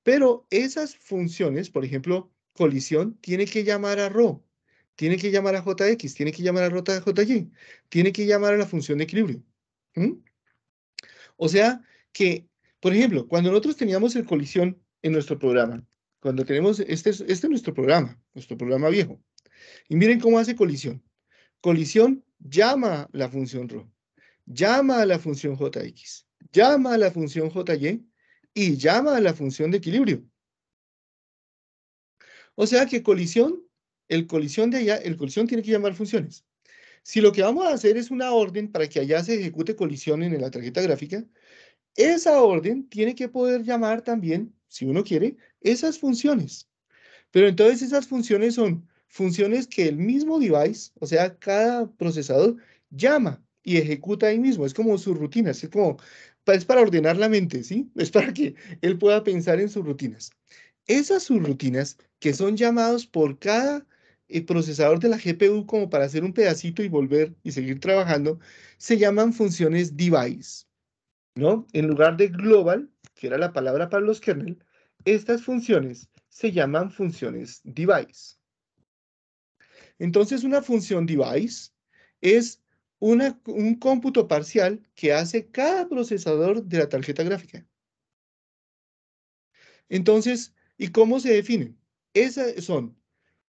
Pero esas funciones, por ejemplo, colisión, tiene que llamar a row, tiene que llamar a jx, tiene que llamar a jy. tiene que llamar a la función de equilibrio. O sea que, por ejemplo, cuando nosotros teníamos el colisión en nuestro programa, cuando tenemos, este, este es nuestro programa, nuestro programa viejo, y miren cómo hace colisión colisión llama la función Rho, llama a la función jx, llama a la función jy y llama a la función de equilibrio. O sea que colisión, el colisión de allá, el colisión tiene que llamar funciones. Si lo que vamos a hacer es una orden para que allá se ejecute colisión en la tarjeta gráfica, esa orden tiene que poder llamar también, si uno quiere, esas funciones. Pero entonces esas funciones son funciones que el mismo device, o sea, cada procesador llama y ejecuta ahí mismo. Es como sus rutina, es como, es para ordenar la mente, ¿sí? Es para que él pueda pensar en sus rutinas. Esas subrutinas que son llamados por cada el eh, procesador de la GPU como para hacer un pedacito y volver y seguir trabajando, se llaman funciones device, ¿no? En lugar de global, que era la palabra para los kernel, estas funciones se llaman funciones device. Entonces, una función device es un cómputo parcial que hace cada procesador de la tarjeta gráfica. Entonces, ¿y cómo se definen? Esas son,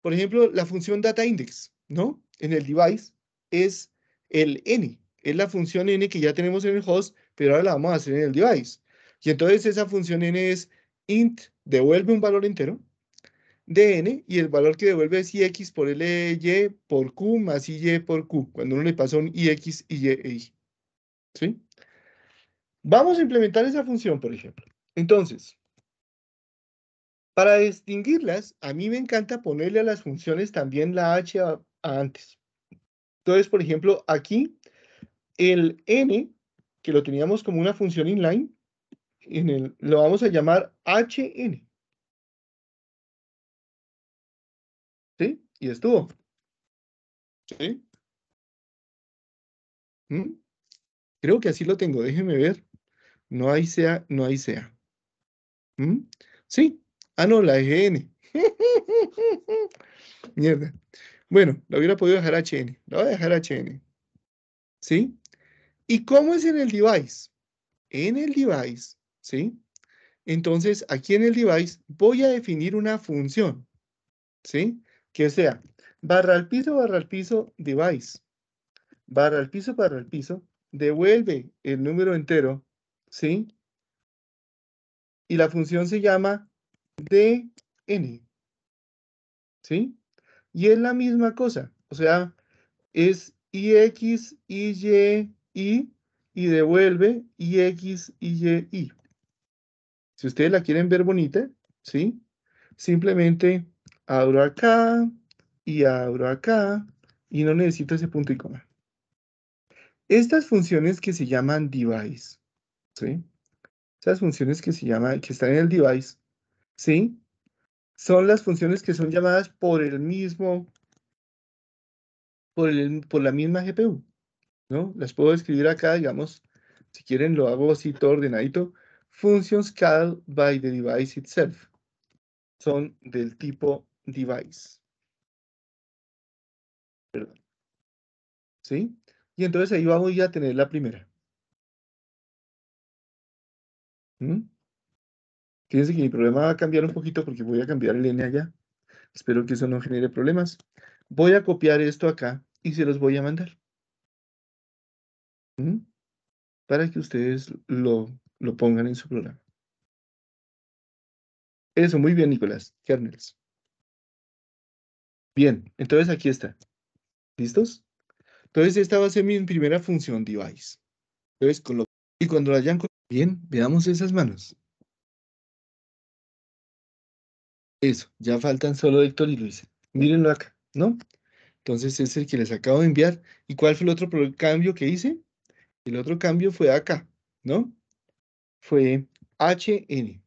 por ejemplo, la función data index, ¿no? En el device es el n, es la función n que ya tenemos en el host, pero ahora la vamos a hacer en el device. Y entonces esa función n es int, devuelve un valor entero, dn y el valor que devuelve es ix por ly por q más y por q, cuando uno le pasó un ix, y e y. ¿Sí? Vamos a implementar esa función, por ejemplo. Entonces, para distinguirlas, a mí me encanta ponerle a las funciones también la h antes. Entonces, por ejemplo, aquí el n, que lo teníamos como una función inline, en el, lo vamos a llamar hn. y estuvo. ¿Sí? Mm. Creo que así lo tengo, déjeme ver. No hay sea, no hay sea. Mm. Sí. Ah, no, la EGN. Mierda. Bueno, la hubiera podido dejar HN. La voy a dejar HN. ¿Sí? ¿Y cómo es en el device? En el device, ¿sí? Entonces, aquí en el device voy a definir una función. ¿Sí? que sea barra al piso, barra al piso, device, barra al piso, barra al piso, devuelve el número entero, ¿sí? Y la función se llama dn, ¿sí? Y es la misma cosa, o sea, es ix, iy, y, y devuelve ix, iy, y. Si ustedes la quieren ver bonita, ¿sí? Simplemente abro acá y abro acá y no necesito ese punto y coma. Estas funciones que se llaman device, ¿sí? Estas funciones que se llaman, que están en el device, ¿sí? Son las funciones que son llamadas por el mismo, por, por la misma GPU, ¿no? Las puedo escribir acá, digamos, si quieren lo hago así todo ordenadito. Functions called by the device itself. Son del tipo device. ¿Sí? Y entonces ahí vamos a tener la primera. ¿Mm? Fíjense que mi problema va a cambiar un poquito porque voy a cambiar el n allá. Espero que eso no genere problemas. Voy a copiar esto acá y se los voy a mandar. ¿Mm? Para que ustedes lo, lo pongan en su programa. Eso, muy bien, Nicolás. Kernels. Bien, entonces aquí está. ¿Listos? Entonces esta va a ser mi primera función device. Entonces, con y cuando la hayan bien, veamos esas manos. Eso, ya faltan solo Héctor y Luis. Mírenlo acá, ¿no? Entonces es el que les acabo de enviar. ¿Y cuál fue el otro cambio que hice? El otro cambio fue acá, ¿no? Fue HN,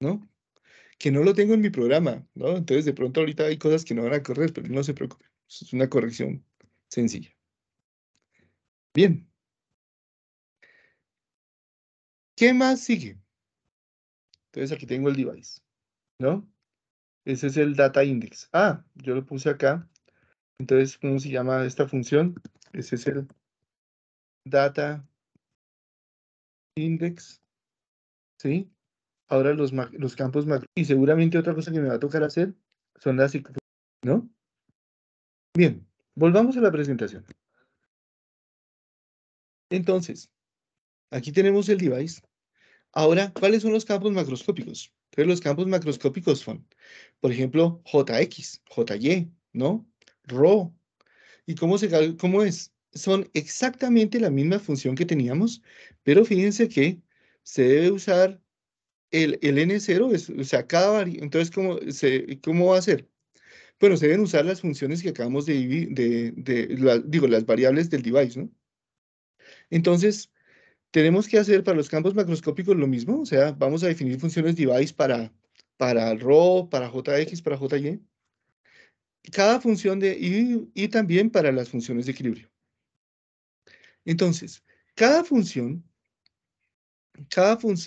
¿no? que no lo tengo en mi programa, ¿no? Entonces de pronto ahorita hay cosas que no van a correr, pero no se preocupen, es una corrección sencilla. Bien. ¿Qué más sigue? Entonces aquí tengo el device, ¿no? Ese es el data index. Ah, yo lo puse acá. Entonces, ¿cómo se llama esta función? Ese es el data index, ¿sí? ahora los, los campos macro. Y seguramente otra cosa que me va a tocar hacer son las ¿no? Bien, volvamos a la presentación. Entonces, aquí tenemos el device. Ahora, ¿cuáles son los campos macroscópicos? Entonces, los campos macroscópicos son, por ejemplo, JX, JY, ¿no? RO. ¿Y cómo, se, cómo es? Son exactamente la misma función que teníamos, pero fíjense que se debe usar el, el N0 es, o sea, cada variable, entonces, ¿cómo, se, ¿cómo va a ser? Bueno, se deben usar las funciones que acabamos de, de, digo, las variables del device, ¿no? Entonces, tenemos que hacer para los campos macroscópicos lo mismo, o sea, vamos a definir funciones device para, para RO, para JX, para JY. Cada función de y, y también para las funciones de equilibrio. Entonces, cada función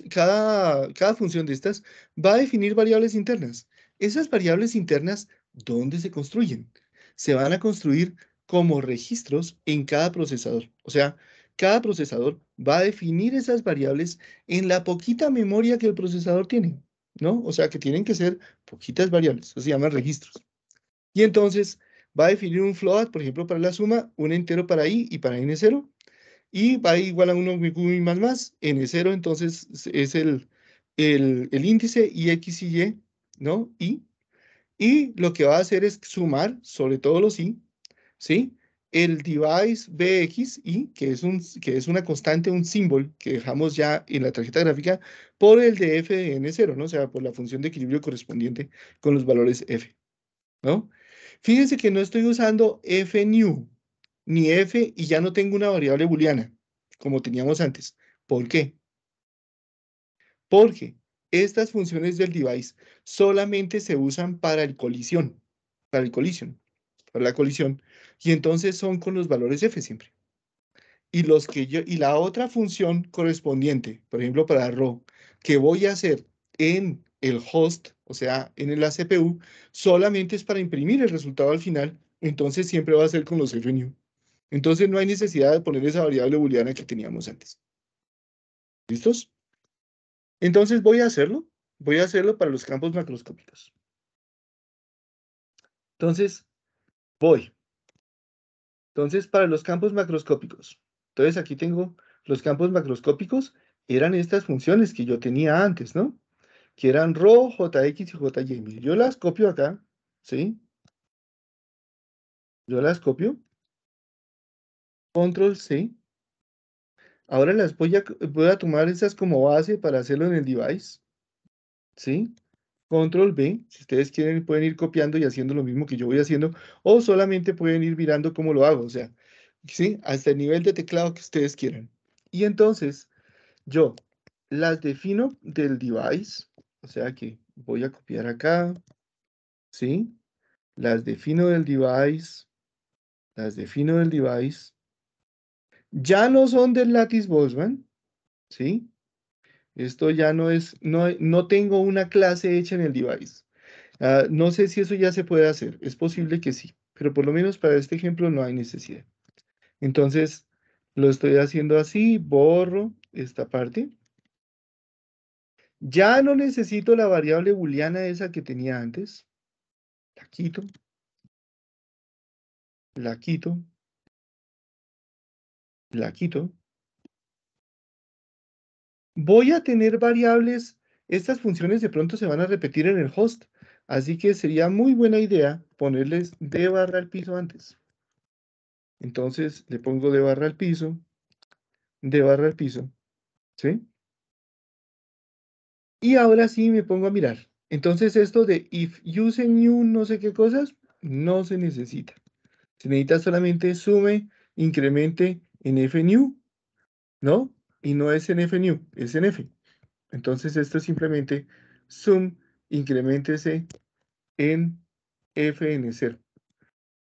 cada, cada, función de estas va a definir variables internas. Esas variables internas, ¿dónde se construyen? Se van a construir como registros en cada procesador. O sea, cada procesador va a definir esas variables en la poquita memoria que el procesador tiene, ¿no? O sea, que tienen que ser poquitas variables, eso se llama registros. Y entonces va a definir un float, por ejemplo, para la suma, un entero para i y para n0, y va igual a 1 más más, n0 entonces es el, el, índice y x y y, ¿no? Y, y lo que va a hacer es sumar, sobre todo los i, ¿sí? El device bx y, que es, un, que es una constante, un símbolo que dejamos ya en la tarjeta gráfica, por el DF f de n0, ¿no? O sea, por la función de equilibrio correspondiente con los valores f, ¿no? Fíjense que no estoy usando f new, ni f y ya no tengo una variable booleana, como teníamos antes. ¿Por qué? Porque estas funciones del device solamente se usan para el colisión, para el colisión. para la colisión, y entonces son con los valores f siempre. Y, los que y la otra función correspondiente, por ejemplo para row, que voy a hacer en el host, o sea, en la CPU, solamente es para imprimir el resultado al final, entonces siempre va a ser con los f entonces no hay necesidad de poner esa variable booleana que teníamos antes. ¿Listos? Entonces voy a hacerlo. Voy a hacerlo para los campos macroscópicos. Entonces, voy. Entonces, para los campos macroscópicos. Entonces, aquí tengo los campos macroscópicos. Eran estas funciones que yo tenía antes, ¿no? Que eran rho, jx y jy. Yo las copio acá, ¿sí? Yo las copio. Control C. Ahora las voy a, tomar esas como base para hacerlo en el device. ¿Sí? Control B. Si ustedes quieren, pueden ir copiando y haciendo lo mismo que yo voy haciendo. O solamente pueden ir mirando cómo lo hago. O sea, ¿sí? Hasta el nivel de teclado que ustedes quieran. Y entonces, yo las defino del device. O sea que voy a copiar acá. ¿Sí? Las defino del device. Las defino del device ya no son del lattice Boltzmann, ¿sí? Esto ya no es, no, no tengo una clase hecha en el device. Ah, no sé si eso ya se puede hacer, es posible que sí, pero por lo menos para este ejemplo no hay necesidad. Entonces, lo estoy haciendo así, borro esta parte. Ya no necesito la variable booleana esa que tenía antes. La quito. La quito la quito. Voy a tener variables, estas funciones de pronto se van a repetir en el host, así que sería muy buena idea ponerles de barra al piso antes. Entonces le pongo de barra al piso, de barra al piso, ¿sí? Y ahora sí me pongo a mirar. Entonces esto de if use new no sé qué cosas, no se necesita. Se necesita solamente sume, incremente en new ¿no? Y no es en new es en F. Entonces esto es simplemente sum incrementese en FN0.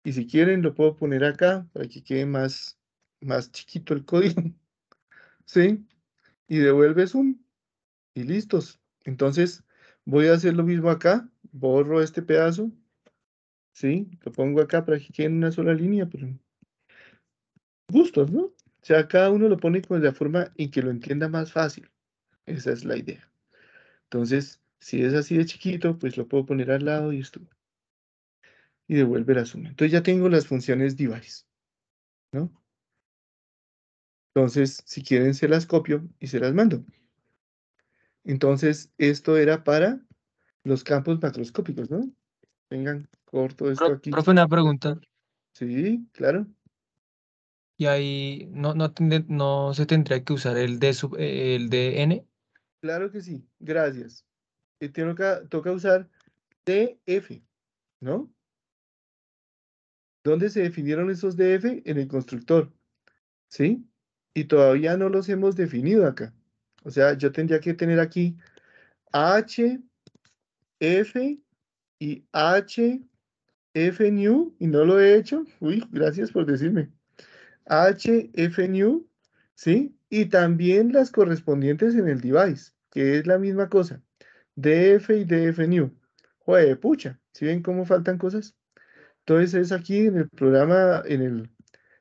Y si quieren lo puedo poner acá para que quede más, más chiquito el código. ¿Sí? Y devuelve sum. Y listos. Entonces voy a hacer lo mismo acá. Borro este pedazo. ¿Sí? Lo pongo acá para que quede en una sola línea, pero gustos, ¿no? O sea, cada uno lo pone con la forma en que lo entienda más fácil. Esa es la idea. Entonces, si es así de chiquito, pues lo puedo poner al lado y esto. Y devuelve la suma. Entonces ya tengo las funciones device, ¿no? Entonces, si quieren, se las copio y se las mando. Entonces, esto era para los campos macroscópicos, ¿no? Vengan, corto esto aquí. una pregunta. Sí, claro y ahí no, no, se tendría que usar el D eh, el Claro que sí, gracias. Y que toca usar DF, ¿no? ¿Dónde se definieron esos DF? En el constructor, ¿sí? Y todavía no los hemos definido acá. O sea, yo tendría que tener aquí H, F y H, F new, y no lo he hecho. Uy, gracias por decirme. HFNU, ¿sí? Y también las correspondientes en el device, que es la misma cosa. DF y DFNU. Joder, pucha, ¿sí ven cómo faltan cosas? Entonces es aquí en el programa, en el,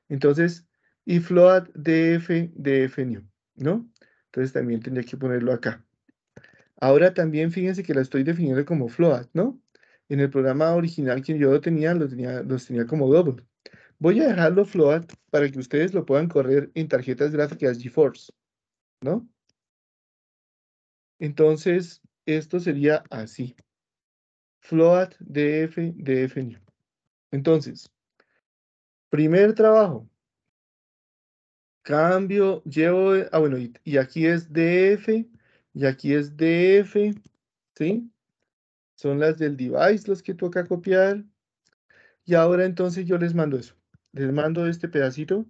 entonces, y float DF, DFNU, ¿no? Entonces también tendría que ponerlo acá. Ahora también fíjense que la estoy definiendo como float, ¿no? En el programa original que yo tenía, lo tenía los tenía como double. Voy a dejarlo float para que ustedes lo puedan correr en tarjetas gráficas GeForce, ¿no? Entonces, esto sería así. Float df df Entonces, primer trabajo. Cambio, llevo, ah bueno, y, y aquí es df, y aquí es df, ¿sí? Son las del device los que toca copiar. Y ahora entonces yo les mando eso les mando este pedacito,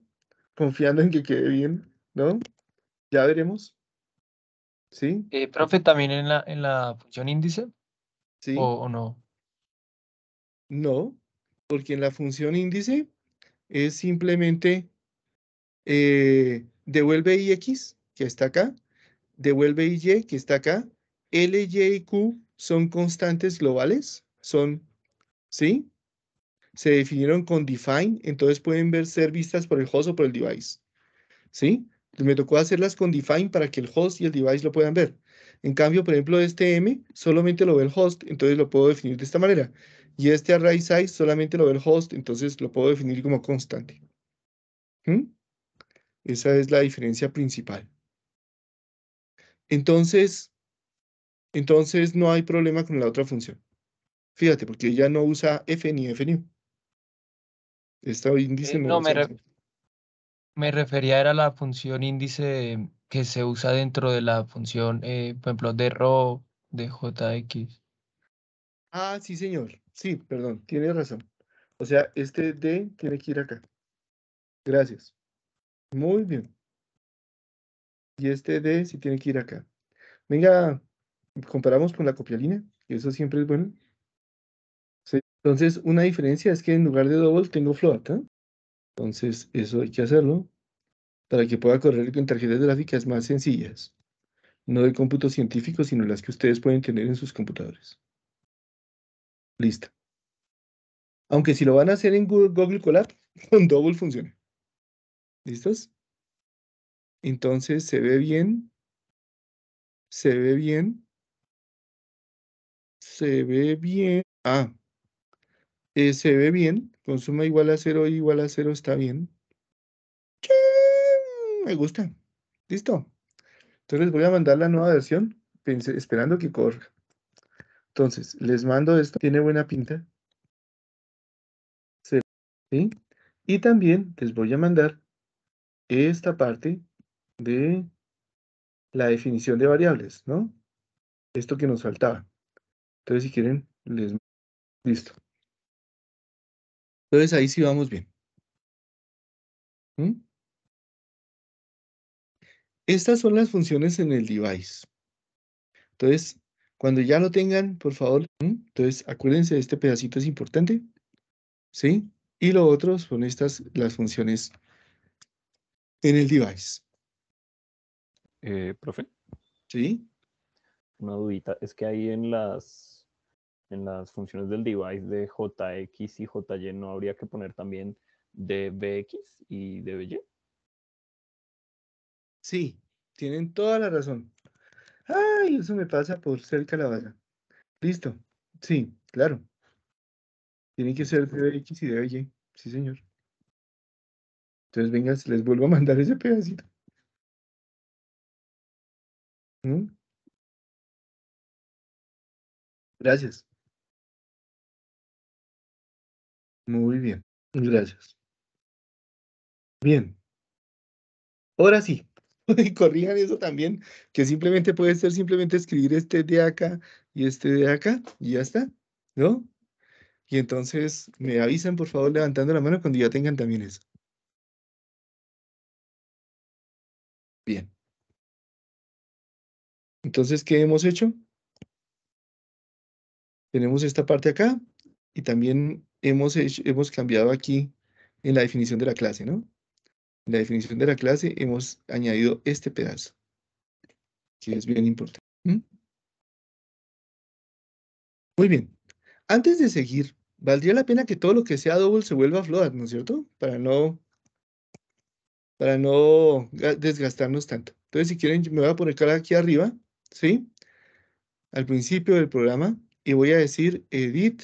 confiando en que quede bien, ¿no? Ya veremos. ¿Sí? Eh, profe, ¿también en la, en la función índice? ¿Sí? ¿O, no? No, porque en la función índice es simplemente eh, devuelve ix, que está acá, devuelve y, que está acá, l, y y q son constantes globales, son, ¿sí? se definieron con define, entonces pueden ver, ser vistas por el host o por el device. ¿Sí? Me tocó hacerlas con define para que el host y el device lo puedan ver. En cambio, por ejemplo, este m solamente lo ve el host, entonces lo puedo definir de esta manera. Y este array size solamente lo ve el host, entonces lo puedo definir como constante. ¿Mm? Esa es la diferencia principal. Entonces, entonces no hay problema con la otra función. Fíjate, porque ella no usa f ni f new. Está índice. Eh, no, me, refería era la función índice que se usa dentro de la función, eh, por ejemplo, de row de jx. Ah, sí, señor. Sí, perdón, tiene razón. O sea, este D tiene que ir acá. Gracias. Muy bien. Y este D sí tiene que ir acá. Venga, comparamos con la copialina, que eso siempre es bueno. Entonces, una diferencia es que en lugar de double tengo float. ¿eh? Entonces, eso hay que hacerlo para que pueda correr con tarjetas gráficas más sencillas. No de cómputo científico, sino las que ustedes pueden tener en sus computadores. Listo. Aunque si lo van a hacer en Google, Google Colab, con double funciona. ¿Listos? Entonces se ve bien. Se ve bien. Se ve bien. Ah, eh, se ve bien, con igual a y igual a cero está bien. Me gusta. Listo. Entonces les voy a mandar la nueva versión, esperando que corra. Entonces, les mando esto, tiene buena pinta. ¿Sí? Y también les voy a mandar esta parte de la definición de variables, ¿no? Esto que nos faltaba. Entonces, si quieren, les... Listo. Entonces ahí sí vamos bien. ¿Mm? Estas son las funciones en el device. Entonces, cuando ya lo tengan, por favor, ¿Mm? entonces acuérdense, este pedacito es importante. ¿Sí? Y lo otro son estas, las funciones en el device. Eh, profe. Sí. Una dudita, es que ahí en las en las funciones del device de JX y JY no habría que poner también DBX y DBY. Sí, tienen toda la razón. Ay, eso me pasa por ser calabaza. Listo. Sí, claro. Tienen que ser DBX y DBY. Sí, señor. Entonces, venga, les vuelvo a mandar ese pedacito. ¿Mm? Gracias. Muy bien, gracias. Bien. Ahora sí, corrijan eso también, que simplemente puede ser simplemente escribir este de acá y este de acá, y ya está, ¿no? Y entonces me avisan, por favor, levantando la mano cuando ya tengan también eso. Bien. Entonces, ¿qué hemos hecho? Tenemos esta parte acá y también hemos, hecho, hemos cambiado aquí en la definición de la clase, ¿no? En la definición de la clase hemos añadido este pedazo, que es bien importante. Muy bien. Antes de seguir, valdría la pena que todo lo que sea double se vuelva a float, ¿no es cierto? Para no, para no desgastarnos tanto. Entonces, si quieren, me voy a poner cara aquí arriba, ¿sí? Al principio del programa y voy a decir edit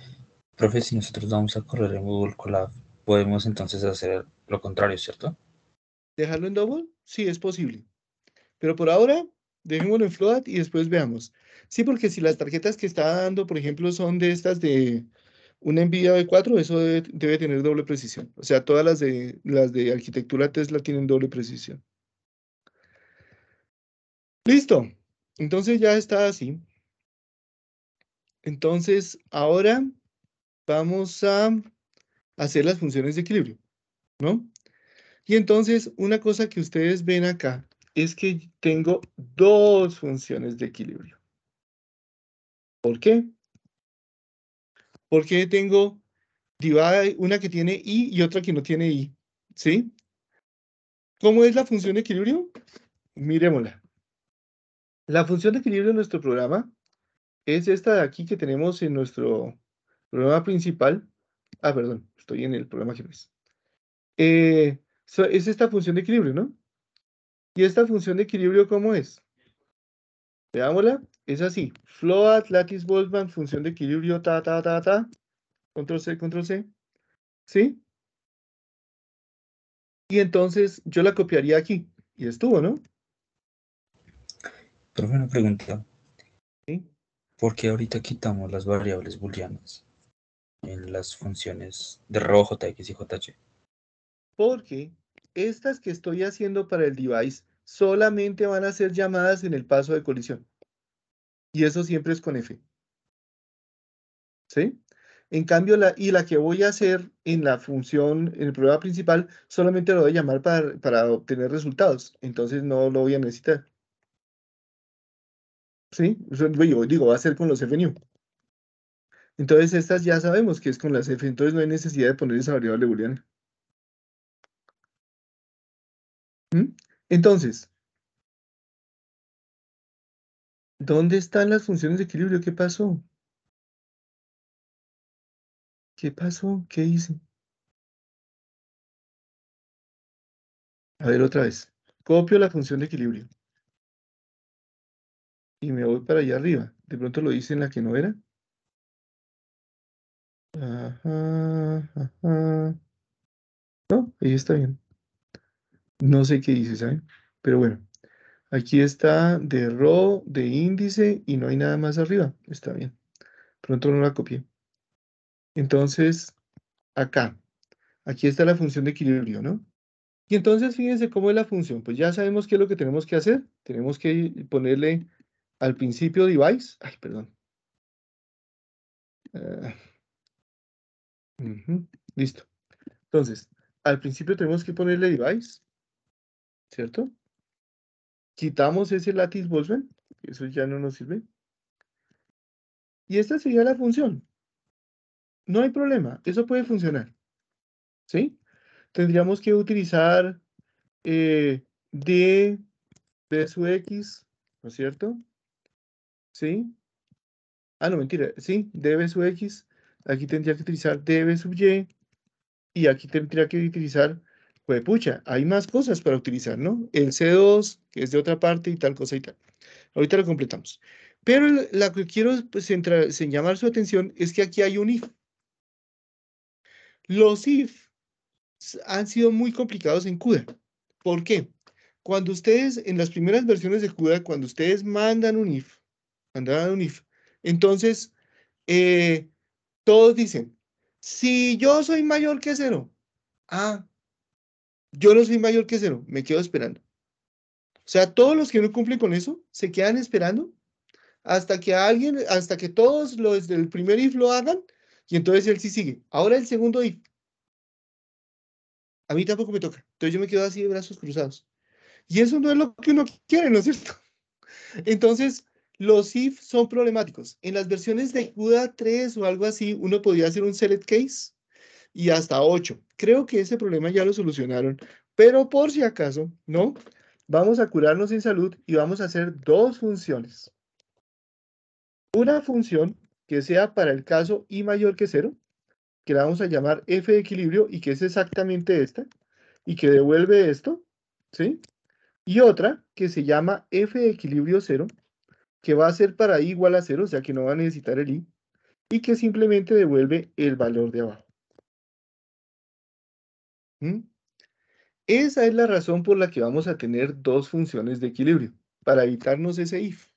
profe, si nosotros vamos a correr en Google Colab, podemos entonces hacer lo contrario, ¿cierto? ¿Dejarlo en Double? Sí, es posible. Pero por ahora, dejémoslo en Float y después veamos. Sí, porque si las tarjetas que está dando, por ejemplo, son de estas de un envío de 4, eso debe, debe, tener doble precisión. O sea, todas las de, las de arquitectura Tesla tienen doble precisión. Listo. Entonces ya está así. Entonces, ahora vamos a hacer las funciones de equilibrio, ¿no? Y entonces, una cosa que ustedes ven acá es que tengo dos funciones de equilibrio. ¿Por qué? Porque tengo una que tiene i y otra que no tiene i, ¿sí? ¿Cómo es la función de equilibrio? Miremosla. La función de equilibrio de nuestro programa es esta de aquí que tenemos en nuestro problema principal, ah, perdón, estoy en el programa que eh, es esta función de equilibrio, ¿no? ¿Y esta función de equilibrio cómo es? Veámosla, es así, float, lattice, Boltzmann, función de equilibrio, ta, ta, ta, ta, control C, control C, ¿sí? Y entonces yo la copiaría aquí, y estuvo, ¿no? pero una pregunta. ¿Sí? ¿Por qué ahorita quitamos las variables booleanas? en las funciones de rojo, JX y JH. Porque estas que estoy haciendo para el device solamente van a ser llamadas en el paso de colisión. Y eso siempre es con F. ¿Sí? En cambio, la, y la que voy a hacer en la función, en el programa principal, solamente lo voy a llamar para, para obtener resultados. Entonces no lo voy a necesitar. ¿Sí? Yo digo, va a ser con los FNU. Entonces estas ya sabemos que es con las F, entonces no hay necesidad de poner esa variable booleana. ¿Mm? Entonces, ¿dónde están las funciones de equilibrio? ¿Qué pasó? ¿Qué pasó? ¿Qué hice? A ver otra vez. Copio la función de equilibrio. Y me voy para allá arriba. De pronto lo hice en la que no era. No, ahí está bien. No sé qué dice, ¿saben? ¿eh? Pero bueno, aquí está de row, de índice y no hay nada más arriba. Está bien. Pronto no la copié. Entonces, acá. Aquí está la función de equilibrio, ¿no? Y entonces fíjense cómo es la función. Pues ya sabemos qué es lo que tenemos que hacer. Tenemos que ponerle al principio device. Ay, perdón. Ah. Listo. Entonces, al principio tenemos que ponerle device, ¿cierto? Quitamos ese lattice Boltzmann, eso ya no nos sirve. Y esta sería la función. No hay problema, eso puede funcionar. ¿Sí? Tendríamos que utilizar eh, D, su sub X, ¿no es cierto? ¿Sí? Ah, no, mentira, sí, D B sub X Aquí tendría que utilizar db sub y. Y aquí tendría que utilizar, pues pucha, hay más cosas para utilizar, ¿no? El C2, que es de otra parte y tal cosa y tal. Ahorita lo completamos. Pero la que quiero pues, centrar, llamar su atención es que aquí hay un if. Los if han sido muy complicados en CUDA. ¿Por qué? Cuando ustedes, en las primeras versiones de CUDA, cuando ustedes mandan un if, mandan un if, entonces eh, todos dicen, si yo soy mayor que cero, ah, yo no soy mayor que cero, me quedo esperando. O sea, todos los que no cumplen con eso se quedan esperando hasta que alguien, hasta que todos los del primer if lo hagan y entonces él sí sigue. Ahora el segundo if. A mí tampoco me toca. Entonces yo me quedo así de brazos cruzados. Y eso no es lo que uno quiere, ¿no es cierto? Entonces, los if son problemáticos. En las versiones de CUDA 3 o algo así, uno podía hacer un select case y hasta 8. Creo que ese problema ya lo solucionaron, pero por si acaso, ¿no? Vamos a curarnos en salud y vamos a hacer dos funciones. Una función que sea para el caso i mayor que 0, que la vamos a llamar f de equilibrio y que es exactamente esta, y que devuelve esto, ¿sí? Y otra que se llama f de equilibrio 0, que va a ser para i igual a cero, o sea que no va a necesitar el i, y que simplemente devuelve el valor de abajo. ¿Mm? Esa es la razón por la que vamos a tener dos funciones de equilibrio, para evitarnos ese if.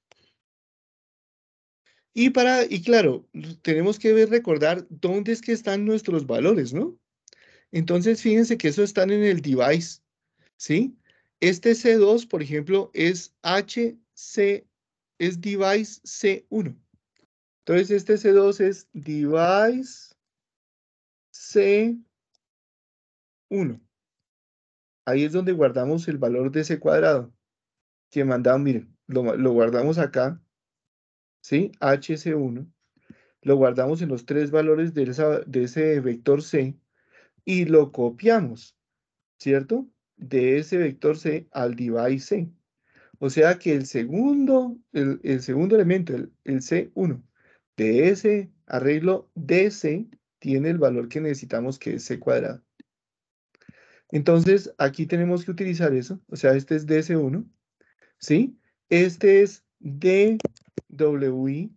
Y, para, y claro, tenemos que recordar dónde es que están nuestros valores, ¿no? Entonces, fíjense que eso están en el device, ¿sí? Este C2, por ejemplo, es HC es device C1. Entonces este C2 es device C1. Ahí es donde guardamos el valor de C cuadrado. Que mandamos, miren, lo, guardamos acá. ¿Sí? HC1. Lo guardamos en los tres valores de, de ese vector C. Y lo copiamos. ¿Cierto? De ese vector C al device C. O sea que el segundo, el, segundo elemento, el, C1 de ese arreglo DC tiene el valor que necesitamos que es C cuadrado. Entonces aquí tenemos que utilizar eso. O sea, este es DC1. ¿Sí? Este es DWI.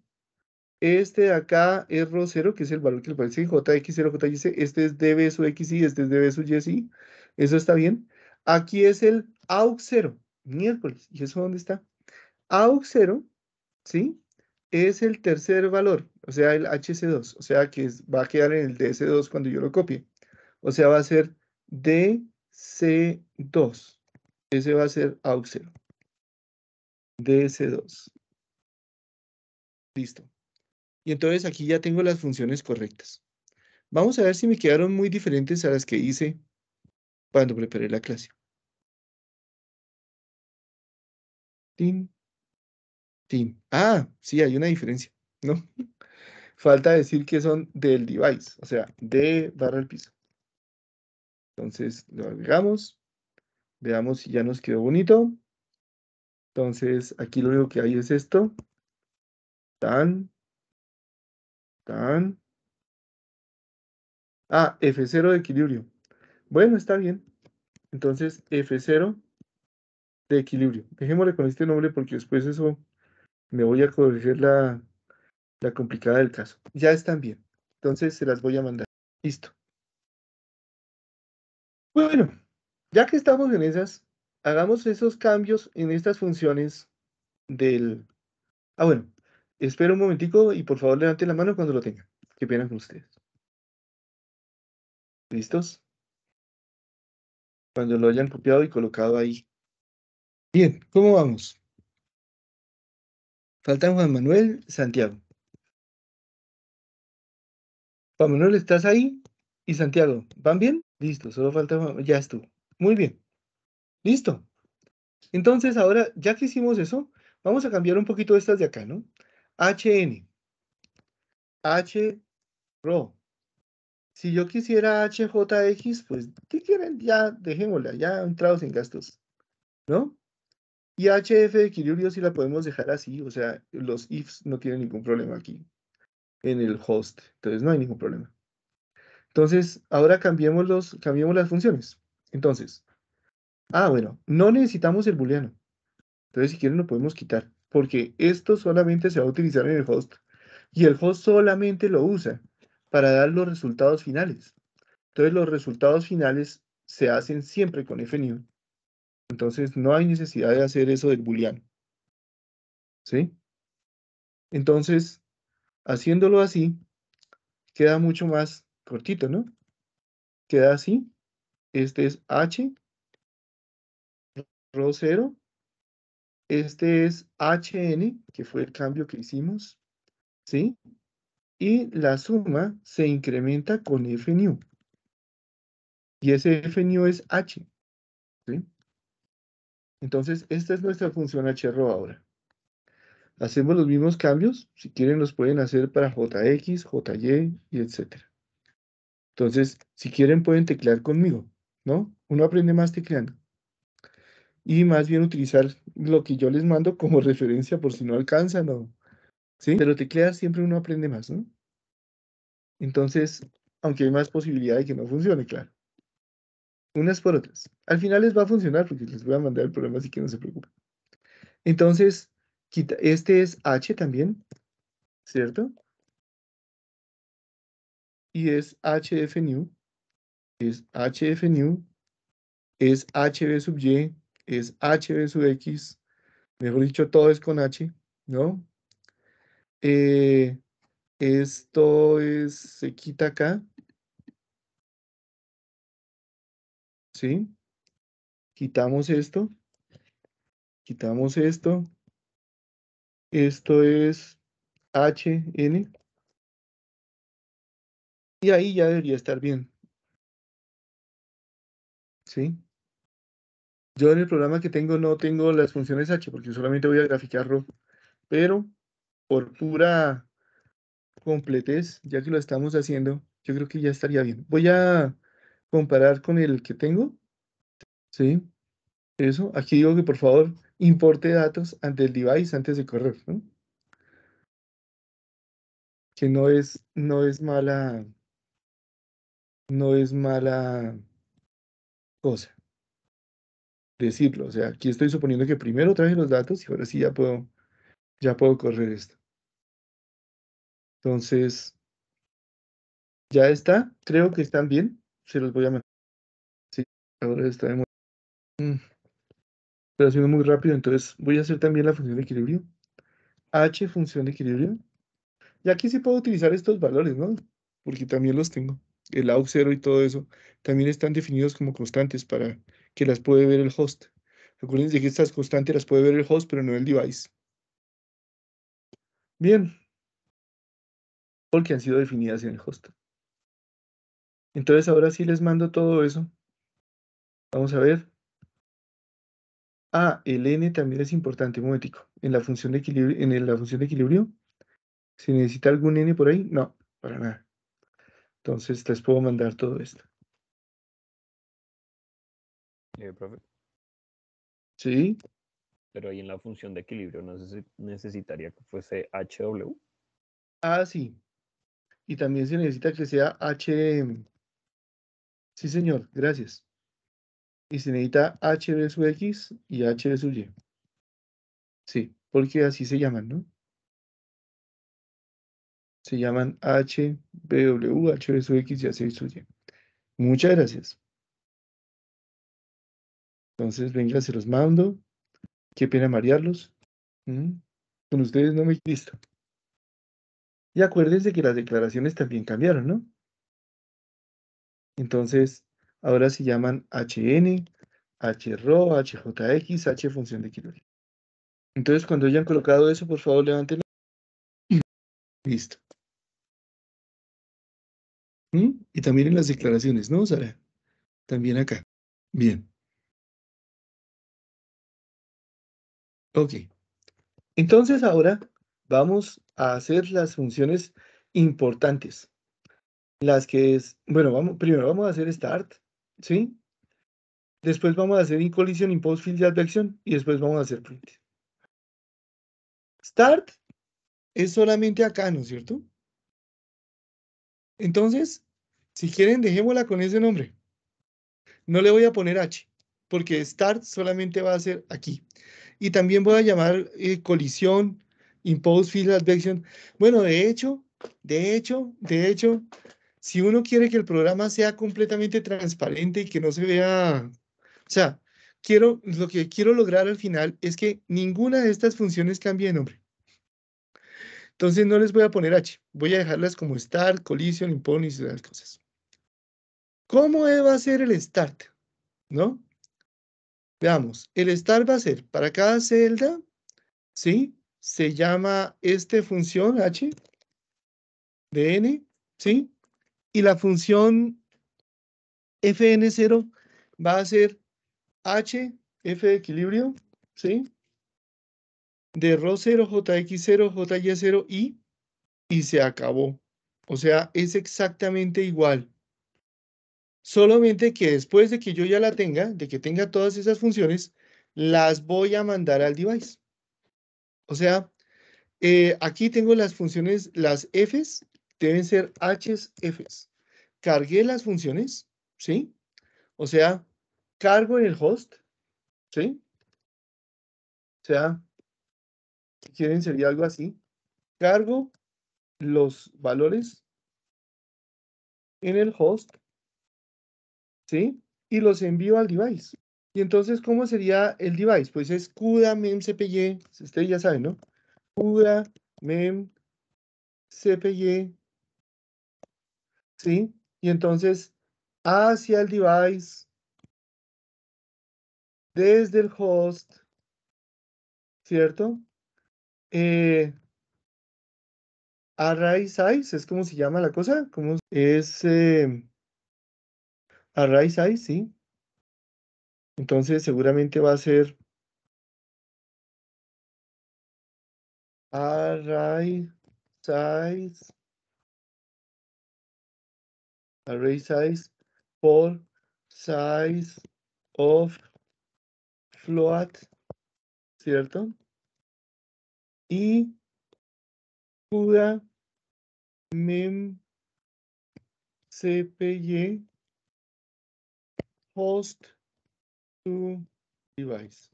Este de acá es r 0 que es el valor que le parece JX0, JYC. Este es DB sub este es DB Eso está bien. Aquí es el AUX0 miércoles. ¿Y eso dónde está? AUX0, ¿sí? Es el tercer valor, o sea, el HC2, o sea, que va a quedar en el DS2 cuando yo lo copie. O sea, va a ser DC2. Ese va a ser AUX0. DS2. Listo. Y entonces aquí ya tengo las funciones correctas. Vamos a ver si me quedaron muy diferentes a las que hice cuando preparé la clase. Tin, tin. Ah, sí, hay una diferencia, ¿no? Falta decir que son del device, o sea, de barra al piso. Entonces lo agregamos. Veamos si ya nos quedó bonito. Entonces aquí lo único que hay es esto. Tan. Tan. Ah, F0 de equilibrio. Bueno, está bien. Entonces F0 de equilibrio. Dejémosle con este nombre porque después eso me voy a corregir la, la complicada del caso. Ya están bien. Entonces se las voy a mandar. Listo. Bueno, ya que estamos en esas, hagamos esos cambios en estas funciones del... Ah, bueno, espero un momentico y por favor levante la mano cuando lo tenga. Qué pena con ustedes. ¿Listos? Cuando lo hayan copiado y colocado ahí. Bien, ¿cómo vamos? Faltan Juan Manuel, Santiago. Juan Manuel, ¿estás ahí? Y Santiago, ¿van bien? Listo, solo falta Juan... ya estuvo. Muy bien. Listo. Entonces, ahora, ya que hicimos eso, vamos a cambiar un poquito estas de acá, ¿no? HN. H Si yo quisiera HJX, pues, ¿qué quieren? Ya dejémosla, ya entrados en gastos, ¿no? Y HF de equilibrio si la podemos dejar así, o sea, los ifs no tienen ningún problema aquí en el host, entonces no hay ningún problema. Entonces, ahora cambiemos, los, cambiemos las funciones. Entonces, ah, bueno, no necesitamos el booleano. Entonces, si quieren lo podemos quitar, porque esto solamente se va a utilizar en el host y el host solamente lo usa para dar los resultados finales. Entonces, los resultados finales se hacen siempre con fnew entonces, no hay necesidad de hacer eso del booleano. ¿Sí? Entonces, haciéndolo así, queda mucho más cortito, ¿no? Queda así. Este es H, rho 0. Este es HN, que fue el cambio que hicimos, ¿sí? Y la suma se incrementa con F Y ese F es H. Entonces, esta es nuestra función HRO ahora. Hacemos los mismos cambios, si quieren los pueden hacer para jx, jy y etc. Entonces, si quieren pueden teclear conmigo, ¿no? Uno aprende más tecleando. Y más bien utilizar lo que yo les mando como referencia por si no alcanzan o... ¿Sí? Pero teclear siempre uno aprende más, ¿no? Entonces, aunque hay más posibilidad de que no funcione, claro unas por otras. Al final les va a funcionar porque les voy a mandar el problema, así que no se preocupen. Entonces, quita, este es H también, ¿cierto? Y es HF new, es HF es HB sub Y, es HB sub X, mejor dicho, todo es con H, ¿no? Eh, esto es, se quita acá, ¿sí? Quitamos esto, quitamos esto, esto es HN, y ahí ya debería estar bien. ¿Sí? Yo en el programa que tengo no tengo las funciones H porque solamente voy a graficarlo, pero por pura completez, ya que lo estamos haciendo, yo creo que ya estaría bien. Voy a comparar con el que tengo. Sí, eso. Aquí digo que por favor importe datos ante el device antes de correr. Que no es, no es mala, no es mala cosa decirlo. O sea, aquí estoy suponiendo que primero traje los datos y ahora sí ya puedo, ya puedo correr esto. Entonces, ya está. Creo que están bien se los voy a meter. Sí, ahora está de mm, muy rápido, entonces voy a hacer también la función de equilibrio. H, función de equilibrio. Y aquí sí puedo utilizar estos valores, ¿no? Porque también los tengo. El AUC0 y todo eso también están definidos como constantes para que las puede ver el host. Recuerden que estas constantes las puede ver el host, pero no el device. Bien. Porque han sido definidas en el host. Entonces ahora sí les mando todo eso. Vamos a ver. Ah, el n también es importante, un momentico. En la función de equilibrio, en la función de equilibrio, ¿se necesita algún n por ahí? No, para nada. Entonces les puedo mandar todo esto. Eh, profe. Sí. Pero ahí en la función de equilibrio no necesitaría que fuese HW. Ah, sí. Y también se necesita que sea hm. Sí, señor, gracias. Y se necesita HBSUx X y HB Y. Sí, porque así se llaman, ¿no? Se llaman H, BW, X y HBSUy. sub Y. Muchas gracias. Entonces, venga, se los mando. Qué pena marearlos. Mm, con ustedes no me... visto. Y acuérdense que las declaraciones también cambiaron, ¿no? Entonces, ahora se llaman HN, HRO, HJX, H función de kilo Entonces, cuando hayan colocado eso, por favor, levanten Listo. Y también en las declaraciones, ¿no, Sara? También acá. Bien. Ok. Entonces ahora vamos a hacer las funciones importantes las que es, bueno, vamos, primero vamos a hacer start, ¿sí? Después vamos a hacer in collision, impose field advection y después vamos a hacer print. Start es solamente acá, ¿no es cierto? Entonces, si quieren, dejémosla con ese nombre. No le voy a poner H, porque start solamente va a ser aquí. Y también voy a llamar eh, colisión, impose field advection. Bueno, de hecho, de hecho, de hecho, si uno quiere que el programa sea completamente transparente y que no se vea, o sea, quiero, lo que quiero lograr al final es que ninguna de estas funciones cambie de nombre. Entonces no les voy a poner H, voy a dejarlas como start, collision, Impone y esas cosas. ¿Cómo va a ser el start? ¿No? Veamos, el start va a ser para cada celda, ¿sí? Se llama esta función H DN. N, ¿sí? y la función fn0 va a ser h, f de equilibrio, ¿sí? De rho 0 jx0, jy0, y, y se acabó. O sea, es exactamente igual. Solamente que después de que yo ya la tenga, de que tenga todas esas funciones, las voy a mandar al device. O sea, eh, aquí tengo las funciones, las Fs, deben ser HFs. Cargué las funciones, ¿sí? O sea, cargo en el host, ¿sí? O sea, si quieren sería algo así. Cargo los valores en el host, ¿sí? Y los envío al device. Y entonces, ¿cómo sería el device? Pues es CUDA mem CPY, ustedes ya saben, ¿no? CUDA mem CPY ¿sí? Y entonces, hacia el device, desde el host, ¿cierto? Eh, array size, ¿es como se llama la cosa? ¿como es eh, array size? Sí. Entonces seguramente va a ser array size array size for size of float, ¿cierto? Y CUDA mem host to device.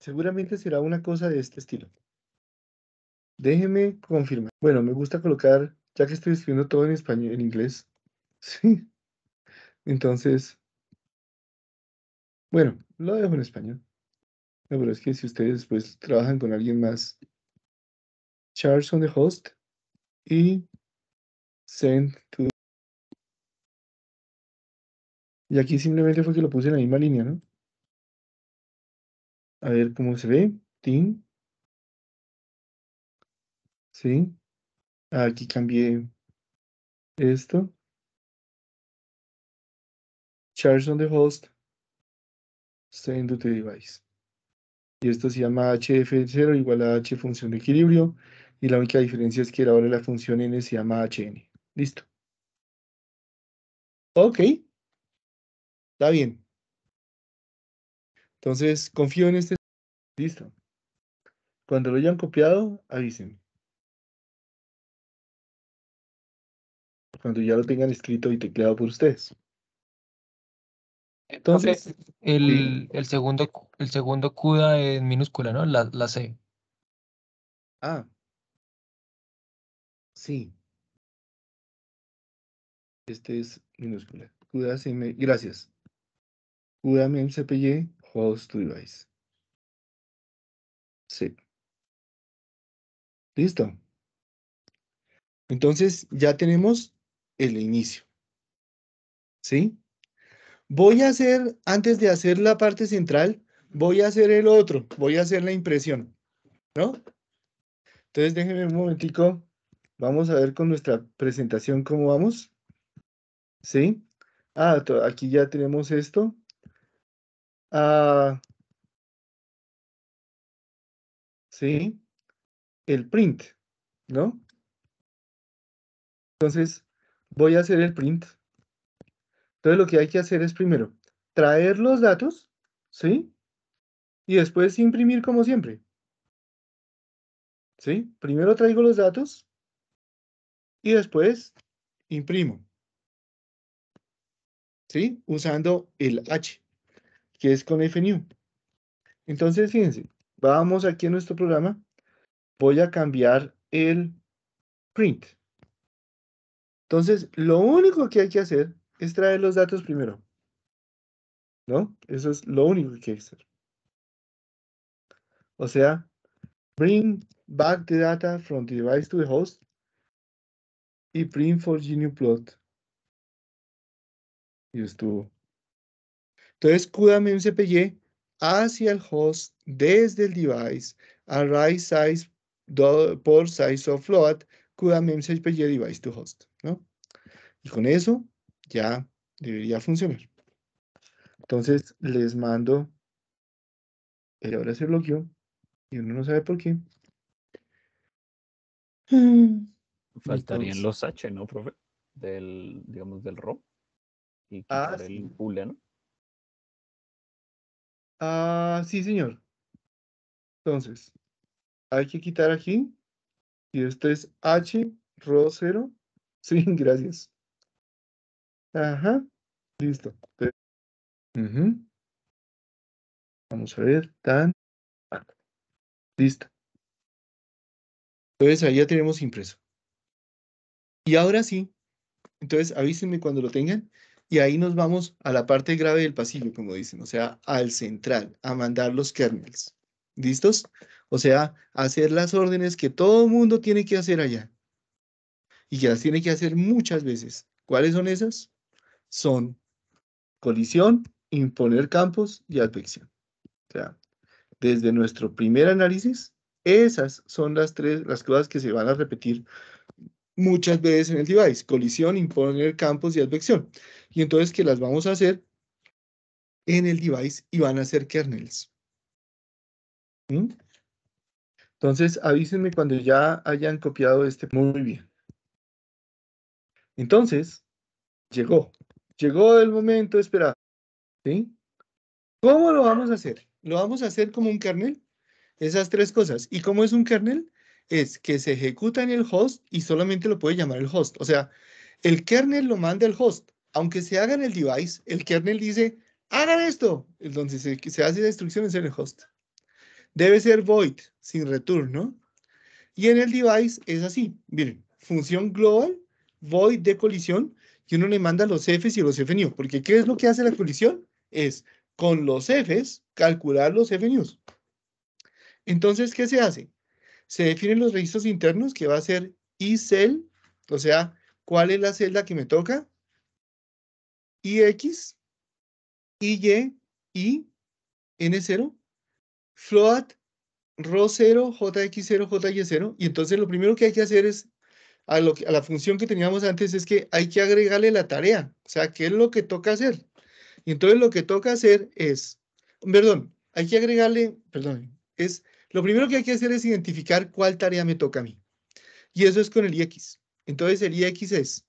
Seguramente será una cosa de este estilo. Déjeme confirmar. Bueno, me gusta colocar, ya que estoy escribiendo todo en español, en inglés, Sí. Entonces, bueno, lo dejo en español. la pero es que si ustedes pues trabajan con alguien más, charge on the host y send to. Y aquí simplemente fue que lo puse en la misma línea, ¿no? A ver cómo se ve. team Sí. Aquí cambié esto. Charge on the host. SEND TO the device. Y esto se llama HF0 igual a H función de equilibrio. Y la única diferencia es que ahora la función N se llama HN. Listo. Ok. Está bien. Entonces, confío en este. Listo. Cuando lo hayan copiado, avísenme. Cuando ya lo tengan escrito y tecleado por ustedes. Entonces, el, el, segundo, el segundo CUDA es minúscula, ¿no? La, la C. Ah. Sí. Este es minúscula. CUDA CM, gracias. CUDA MemCPY, host device. Sí. Listo. Entonces, ya tenemos el inicio. ¿Sí? voy a hacer, antes de hacer la parte central, voy a hacer el otro, voy a hacer la impresión, ¿no? Entonces déjenme un momentico, vamos a ver con nuestra presentación cómo vamos, ¿sí? Ah, aquí ya tenemos esto. Ah, ¿Sí? El print, ¿no? Entonces, voy a hacer el print. Entonces lo que hay que hacer es primero traer los datos, ¿sí? Y después imprimir como siempre. ¿Sí? Primero traigo los datos y después imprimo. ¿Sí? Usando el H, que es con new. Entonces, fíjense, vamos aquí a nuestro programa. Voy a cambiar el print. Entonces, lo único que hay que hacer es traer los datos primero. ¿No? Eso es lo único que hay que hacer. O sea, bring back the data from the device to the host y print for plot Y estuvo. Entonces, cúdame un hacia el host desde el device array size por size of float cúdame un device to host. ¿no? Y con eso ya debería funcionar. Entonces les mando, eh, ahora se bloqueó y uno no sabe por qué. Mm. Faltarían los H, ¿no, profe? Del, digamos, del RO. Y ah, el sí. Ah, sí, señor. Entonces, hay que quitar aquí. Y esto es H, RO 0. Sí, gracias. Ajá. Listo. Vamos a ver. Tan. Ah, listo. Entonces ahí ya tenemos impreso. Y ahora sí. Entonces avísenme cuando lo tengan. Y ahí nos vamos a la parte grave del pasillo, como dicen, o sea, al central, a mandar los kernels. ¿Listos? O sea, hacer las órdenes que todo mundo tiene que hacer allá. Y que las tiene que hacer muchas veces. ¿Cuáles son esas? son colisión, imponer campos y advección. O sea, desde nuestro primer análisis, esas son las tres, las cosas que se van a repetir muchas veces en el device, colisión, imponer campos y advección. Y entonces que las vamos a hacer en el device y van a ser kernels. ¿Mm? Entonces avísenme cuando ya hayan copiado este. Muy bien. Entonces, llegó. Llegó el momento espera. ¿Sí? ¿Cómo lo vamos a hacer? Lo vamos a hacer como un kernel. Esas tres cosas. ¿Y cómo es un kernel? Es que se ejecuta en el host y solamente lo puede llamar el host. O sea, el kernel lo manda el host. Aunque se haga en el device, el kernel dice, hagan esto. Entonces se, se hace la instrucción en el host. Debe ser void, sin retorno ¿no? Y en el device es así. Miren, función global, void de colisión, que uno le manda los Fs y los Fnews, porque ¿qué es lo que hace la colisión? Es con los Fs calcular los FNUs. Entonces, ¿qué se hace? Se definen los registros internos que va a ser ICEL, o sea, ¿cuál es la celda que me toca? IX, IY, I, N0, float, RO0, JX0, JY0, y entonces lo primero que hay que hacer es a, la función que teníamos antes es que hay que agregarle la tarea, o sea, ¿qué es lo que toca hacer? Y entonces lo que toca hacer es, perdón, hay que agregarle, perdón, es, lo primero que hay que hacer es identificar cuál tarea me toca a mí. Y eso es con el IX. Entonces el IX es,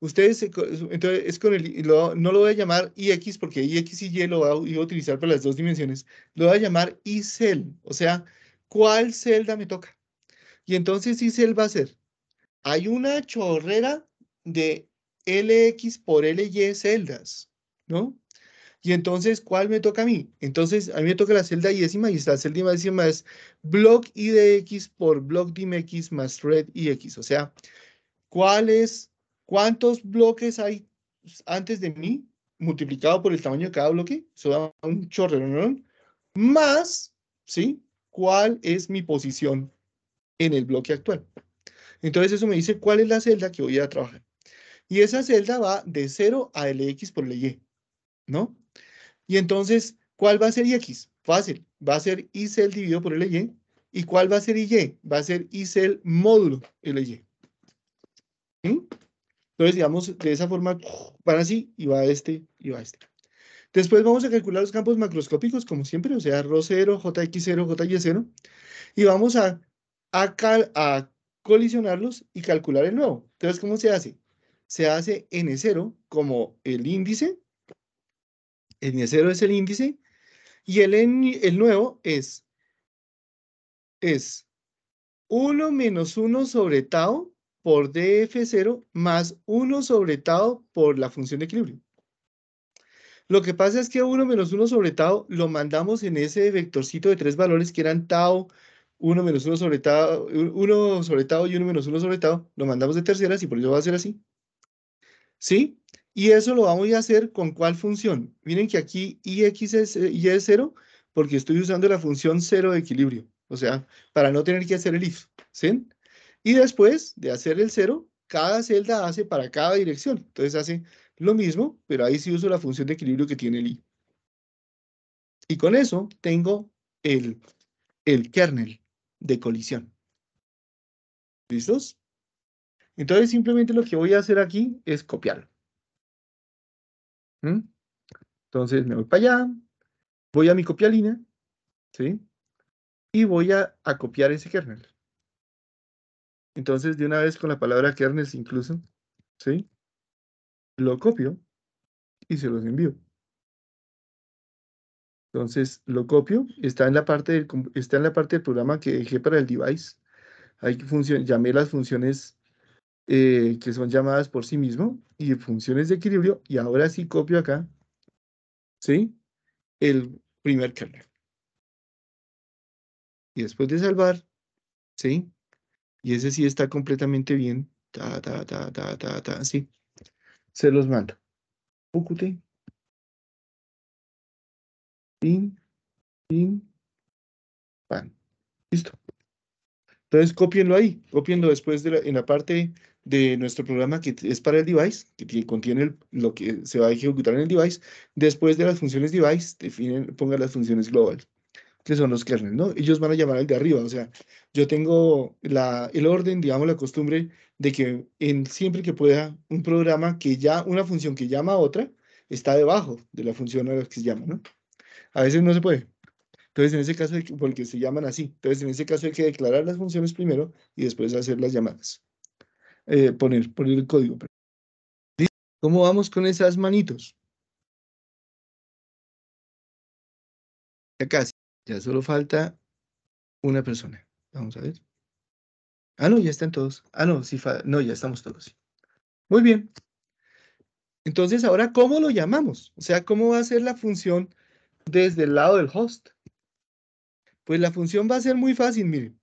ustedes, entonces es con el, no lo voy a llamar IX porque IX y Y lo voy a utilizar para las dos dimensiones, lo voy a llamar ICEL, o sea, ¿cuál celda me toca? Y entonces ICEL va a ser hay una chorrera de LX por LY celdas, ¿no? Y entonces, ¿cuál me toca a mí? Entonces, a mí me toca la celda y décima y esta celda décima es block IDX por block DIMX más red x. O sea, ¿cuál ¿cuántos bloques hay antes de mí? Multiplicado por el tamaño de cada bloque, eso da un chorrero, ¿no? Más, ¿sí? ¿Cuál es mi posición en el bloque actual? Entonces eso me dice cuál es la celda que voy a trabajar. Y esa celda va de 0 a LX por LY, ¿no? Y entonces, ¿cuál va a ser x? Fácil, va a ser Y dividido por LY. ¿Y cuál va a ser Y? Va a ser Y módulo LY. ¿Sí? Entonces, digamos, de esa forma van así y va este y va este. Después vamos a calcular los campos macroscópicos, como siempre, o sea, Rho0, JX0, JY0. Y vamos a, a, a colisionarlos y calcular el nuevo. Entonces, ¿cómo se hace? Se hace N0 e como el índice. N0 e es el índice. Y el, el nuevo es, es 1 menos 1 sobre tau por df0 más 1 sobre tau por la función de equilibrio. Lo que pasa es que 1 menos 1 sobre tau lo mandamos en ese vectorcito de tres valores que eran tau, 1 menos 1 sobre tau, 1 sobre tau y 1 menos 1 sobre tau, lo mandamos de terceras y por eso va a ser así. ¿Sí? Y eso lo vamos a hacer con cuál función. Miren que aquí eh, y es, y es 0 porque estoy usando la función 0 de equilibrio. O sea, para no tener que hacer el if. ¿Sí? Y después de hacer el 0, cada celda hace para cada dirección. Entonces hace lo mismo, pero ahí sí uso la función de equilibrio que tiene el i. Y con eso tengo el, el kernel de colisión. ¿Listos? Entonces simplemente lo que voy a hacer aquí es copiarlo. ¿Mm? Entonces me voy para allá, voy a mi copialina. ¿sí? Y voy a, copiar ese kernel. Entonces de una vez con la palabra kernel incluso, ¿sí? Lo copio y se los envío. Entonces lo copio, está en la parte del, está en la parte del programa que dejé para el device. Hay que llamé las funciones eh, que son llamadas por sí mismo y funciones de equilibrio. Y ahora sí copio acá, ¿sí? El primer kernel. Y después de salvar, ¿sí? Y ese sí está completamente bien. Ta, sí. Se los mando. Pin, pin, pan. Listo. Entonces, copienlo ahí, copienlo después de la, en la parte de nuestro programa que es para el device, que contiene lo que se va a ejecutar en el device. Después de las funciones device, pongan las funciones global, que son los kernels, ¿no? Ellos van a llamar al de arriba, o sea, yo tengo la, el orden, digamos, la costumbre de que en, siempre que pueda un programa que ya, una función que llama a otra, está debajo de la función a la que se llama, ¿no? A veces no se puede. Entonces, en ese caso, porque se llaman así. Entonces, en ese caso hay que declarar las funciones primero y después hacer las llamadas. Eh, poner, poner el código. ¿Cómo vamos con esas manitos? Ya casi, ya solo falta una persona. Vamos a ver. Ah, no, ya están todos. Ah, no, sí, no, ya estamos todos. Muy bien. Entonces, ahora, ¿cómo lo llamamos? O sea, ¿cómo va a ser la función desde el lado del host? Pues la función va a ser muy fácil, miren.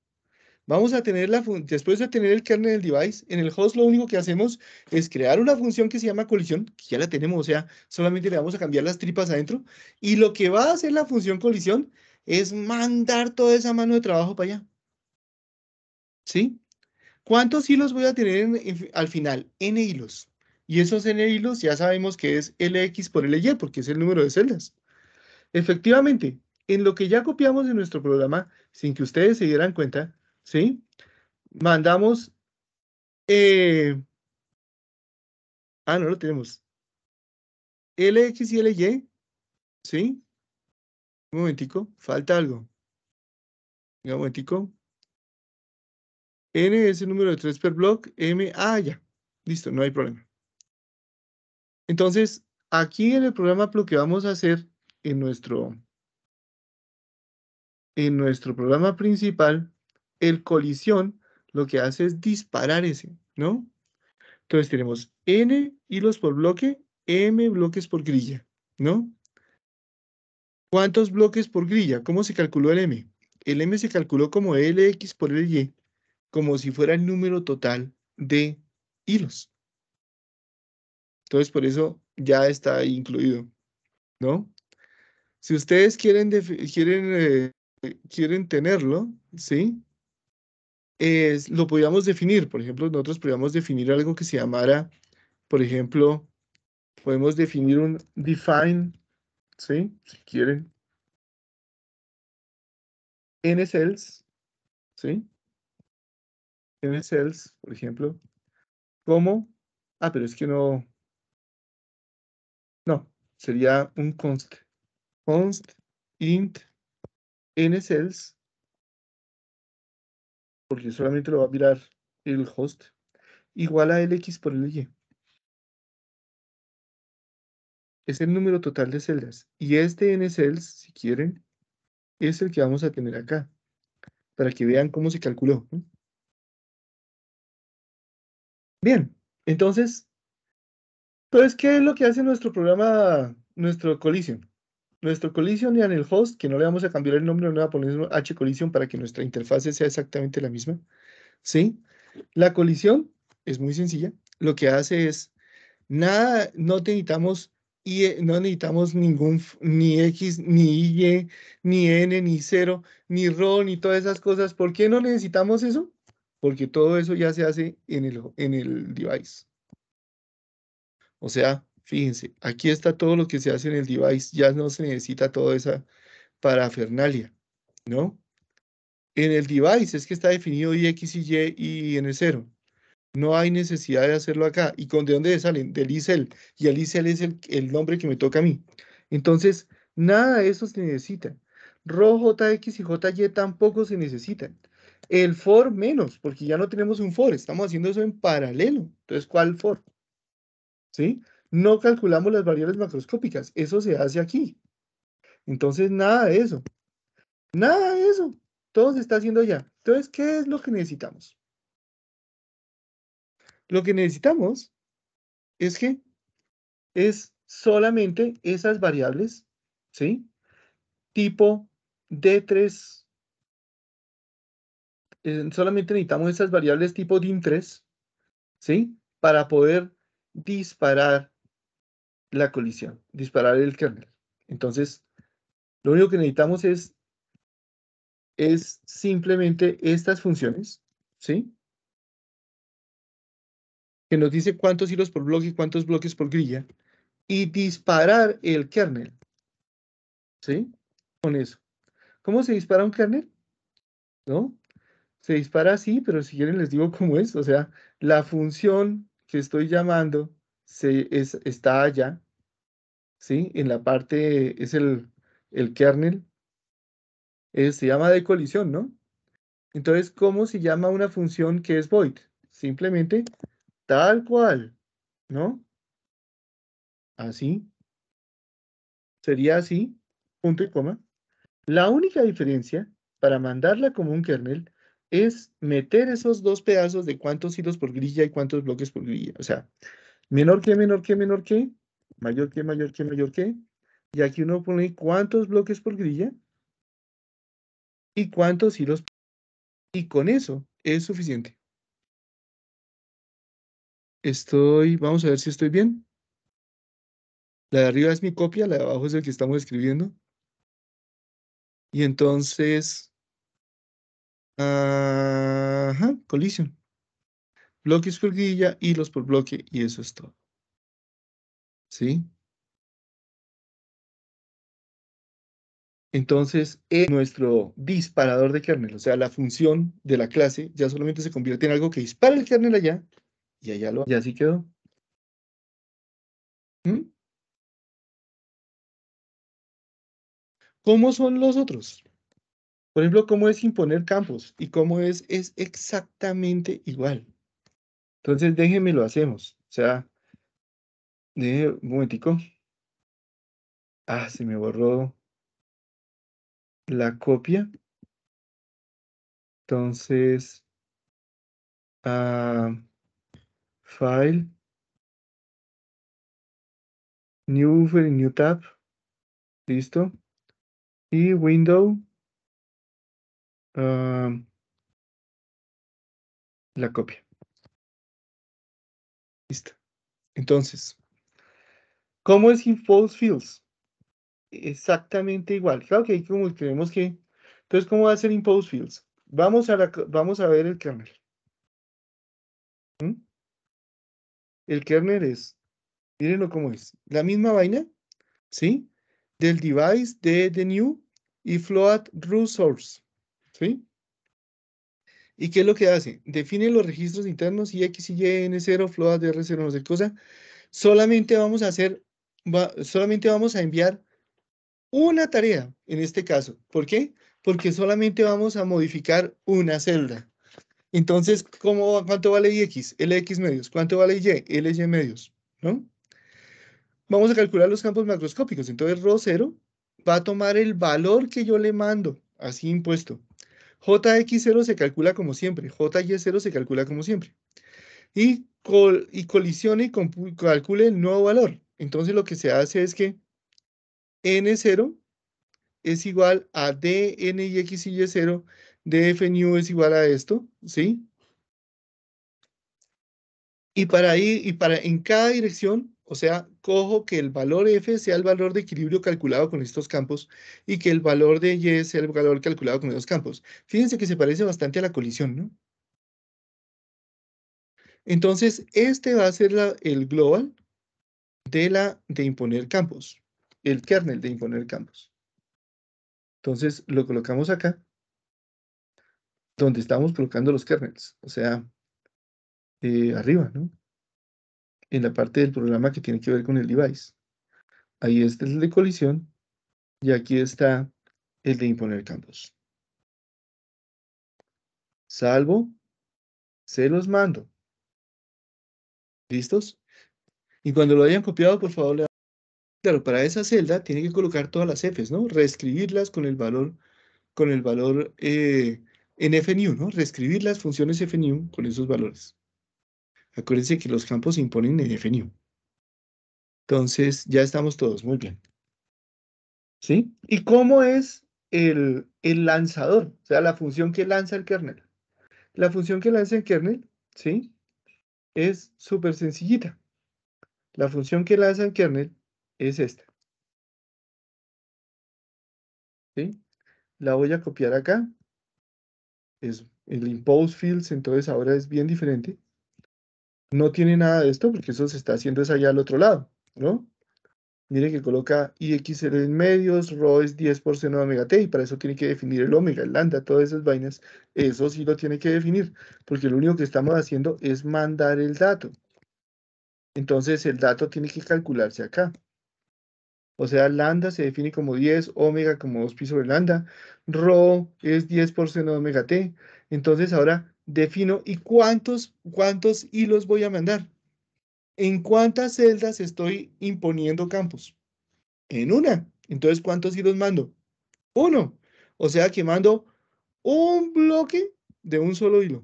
Vamos a tener la función después de tener el kernel del device, en el host lo único que hacemos es crear una función que se llama colisión, que ya la tenemos, o sea, solamente le vamos a cambiar las tripas adentro, y lo que va a hacer la función colisión es mandar toda esa mano de trabajo para allá. ¿Sí? ¿Cuántos hilos voy a tener al final? N hilos. Y esos N hilos ya sabemos que es LX por LY, porque es el número de celdas. Efectivamente, en lo que ya copiamos de nuestro programa, sin que ustedes se dieran cuenta, ¿sí? Mandamos... Eh, ah, no lo tenemos. LX y LY, ¿sí? Un momentico, falta algo. Un momentico. N es el número de 3 per block, M, ah, ya. Listo, no hay problema. Entonces, aquí en el programa lo que vamos a hacer en nuestro, en nuestro programa principal, el colisión lo que hace es disparar ese, ¿no? Entonces tenemos n hilos por bloque, m bloques por grilla, ¿no? ¿Cuántos bloques por grilla? ¿Cómo se calculó el m? El m se calculó como lx por el Y, como si fuera el número total de hilos. Entonces por eso ya está incluido, ¿no? Si ustedes quieren, quieren, eh, quieren tenerlo, ¿sí? lo podríamos definir, por ejemplo, nosotros podríamos definir algo que se llamara, por ejemplo, podemos definir un define, ¿sí? Si quieren. NSLs, ¿sí? NSLs, por ejemplo, ¿Cómo? ah, pero es que no, no, sería un const, const int ncells, porque solamente lo va a mirar el host, igual a lx por Ly Es el número total de celdas. Y este ncells, si quieren, es el que vamos a tener acá, para que vean cómo se calculó. Bien, entonces, entonces, pues, ¿qué es lo que hace nuestro programa, nuestro collision? nuestro collision y en el host, que no le vamos a cambiar el nombre, no le vamos a poner H collision para que nuestra interfase sea exactamente la misma. ¿Sí? La colisión es muy sencilla. Lo que hace es, nada, no necesitamos, y, no necesitamos ningún, ni X, ni Y, ni N, ni 0, ni RO, ni todas esas cosas. ¿Por qué no necesitamos eso? Porque todo eso ya se hace en el, en el device. O sea, Fíjense, aquí está todo lo que se hace en el device, ya no se necesita toda esa parafernalia, ¿no? En el device es que está definido y X y Y y en el cero. No hay necesidad de hacerlo acá. ¿Y con de dónde salen? Del ISEL. Y el ISEL es el, nombre que me toca a mí. Entonces, nada de eso se necesita. Rho, x, y y tampoco se necesitan. El for menos, porque ya no tenemos un for, estamos haciendo eso en paralelo. Entonces, ¿cuál for? ¿Sí? no calculamos las variables macroscópicas, eso se hace aquí. Entonces, nada de eso. Nada de eso. Todo se está haciendo allá. Entonces, ¿qué es lo que necesitamos? Lo que necesitamos es que es solamente esas variables, ¿sí? Tipo D3. Eh, solamente necesitamos esas variables tipo din 3 ¿sí? Para poder disparar la colisión, disparar el kernel. Entonces, lo único que necesitamos es, es simplemente estas funciones, ¿sí? Que nos dice cuántos hilos por bloque y cuántos bloques por grilla, y disparar el kernel, ¿sí? Con eso. ¿Cómo se dispara un kernel? ¿No? Se dispara así, pero si quieren les digo cómo es. O sea, la función que estoy llamando está allá, ¿sí? En la parte, es el, kernel, eh, se llama de colisión, ¿no? Entonces, ¿cómo se llama una función que es void? Simplemente tal cual, ¿no? Así. Sería así, punto y coma. La única diferencia para mandarla como un kernel es meter esos dos pedazos de cuántos hilos por grilla y cuántos bloques por grilla. O sea, menor que, menor que, menor que, mayor que, mayor que, mayor que. Y aquí uno pone cuántos bloques por grilla y cuántos hilos. Y con eso es suficiente. Estoy, vamos a ver si estoy bien. La de arriba es mi copia, la de abajo es el que estamos escribiendo. Y entonces, ajá, colisión bloques por guía, hilos por bloque y eso es todo. ¿Sí? Entonces, nuestro disparador de kernel, o sea, la función de la clase, ya solamente se convierte en algo que dispara el kernel allá, y allá lo... Y así quedó. ¿Mm? ¿Cómo son los otros? Por ejemplo, ¿cómo es imponer campos? Y cómo es, es exactamente igual. Entonces, déjenme lo hacemos. O sea, un momentico. Ah, se me borró la copia. Entonces, ah, file, new, new tab, listo. Y window, ah, la copia. Listo. Entonces, ¿cómo es in fields? Exactamente igual. Claro que ahí como tenemos que... Entonces, ¿cómo va a ser Impulse fields? Vamos a, vamos a ver el kernel. ¿Mm? El kernel es, mírenlo cómo es, la misma vaina, ¿sí? Del device de the new y float resource, ¿sí? ¿Y qué es lo que hace? Define los registros internos y X, Y, N0, de R0, no sé cosa. Solamente vamos a hacer, solamente vamos a enviar una tarea en este caso. ¿Por qué? Porque solamente vamos a modificar una celda. Entonces, ¿cuánto vale X? LX medios. ¿Cuánto vale Y? LY medios. ¿No? Vamos a calcular los campos macroscópicos. Entonces, ro 0 va a tomar el valor que yo le mando, así impuesto. JX0 se calcula como siempre, JY0 se calcula como siempre. Y, colisione y calcule el nuevo valor. Entonces lo que se hace es que N0 es igual a DN y X y 0 DFNU es igual a esto, ¿sí? Y para ir, y para en cada dirección o sea, cojo que el valor F sea el valor de equilibrio calculado con estos campos y que el valor de Y sea el valor calculado con estos campos. Fíjense que se parece bastante a la colisión, ¿no? Entonces, este va a ser el global de, la, de imponer campos, el kernel de imponer campos. Entonces, lo colocamos acá, donde estamos colocando los kernels, o sea, eh, arriba, ¿no? en la parte del programa que tiene que ver con el device. Ahí está el de colisión y aquí está el de imponer cambios. Salvo, se los mando. ¿Listos? Y cuando lo hayan copiado, por favor, le Claro, para esa celda tiene que colocar todas las Fs, ¿no? Reescribirlas con el valor, con el valor eh, en FNU, ¿no? Reescribir las funciones FNU con esos valores. Acuérdense que los campos se imponen en definir. Entonces, ya estamos todos muy bien. ¿Sí? ¿Y cómo es el, el lanzador? O sea, la función que lanza el kernel. La función que lanza el kernel, ¿sí? Es súper sencillita. La función que lanza el kernel es esta. ¿Sí? La voy a copiar acá. Es el impose fields, entonces ahora es bien diferente no tiene nada de esto porque eso se está haciendo es allá al otro lado, ¿no? Mire que coloca Ix en medios, Rho es 10% de omega T y para eso tiene que definir el omega, el lambda, todas esas vainas. Eso sí lo tiene que definir porque lo único que estamos haciendo es mandar el dato. Entonces el dato tiene que calcularse acá. O sea, lambda se define como 10, omega como 2 pi sobre lambda, Rho es 10% de omega T. Entonces ahora defino y cuántos, cuántos hilos voy a mandar. ¿En cuántas celdas estoy imponiendo campos? En una. Entonces, ¿cuántos hilos mando? Uno. O sea que mando un bloque de un solo hilo.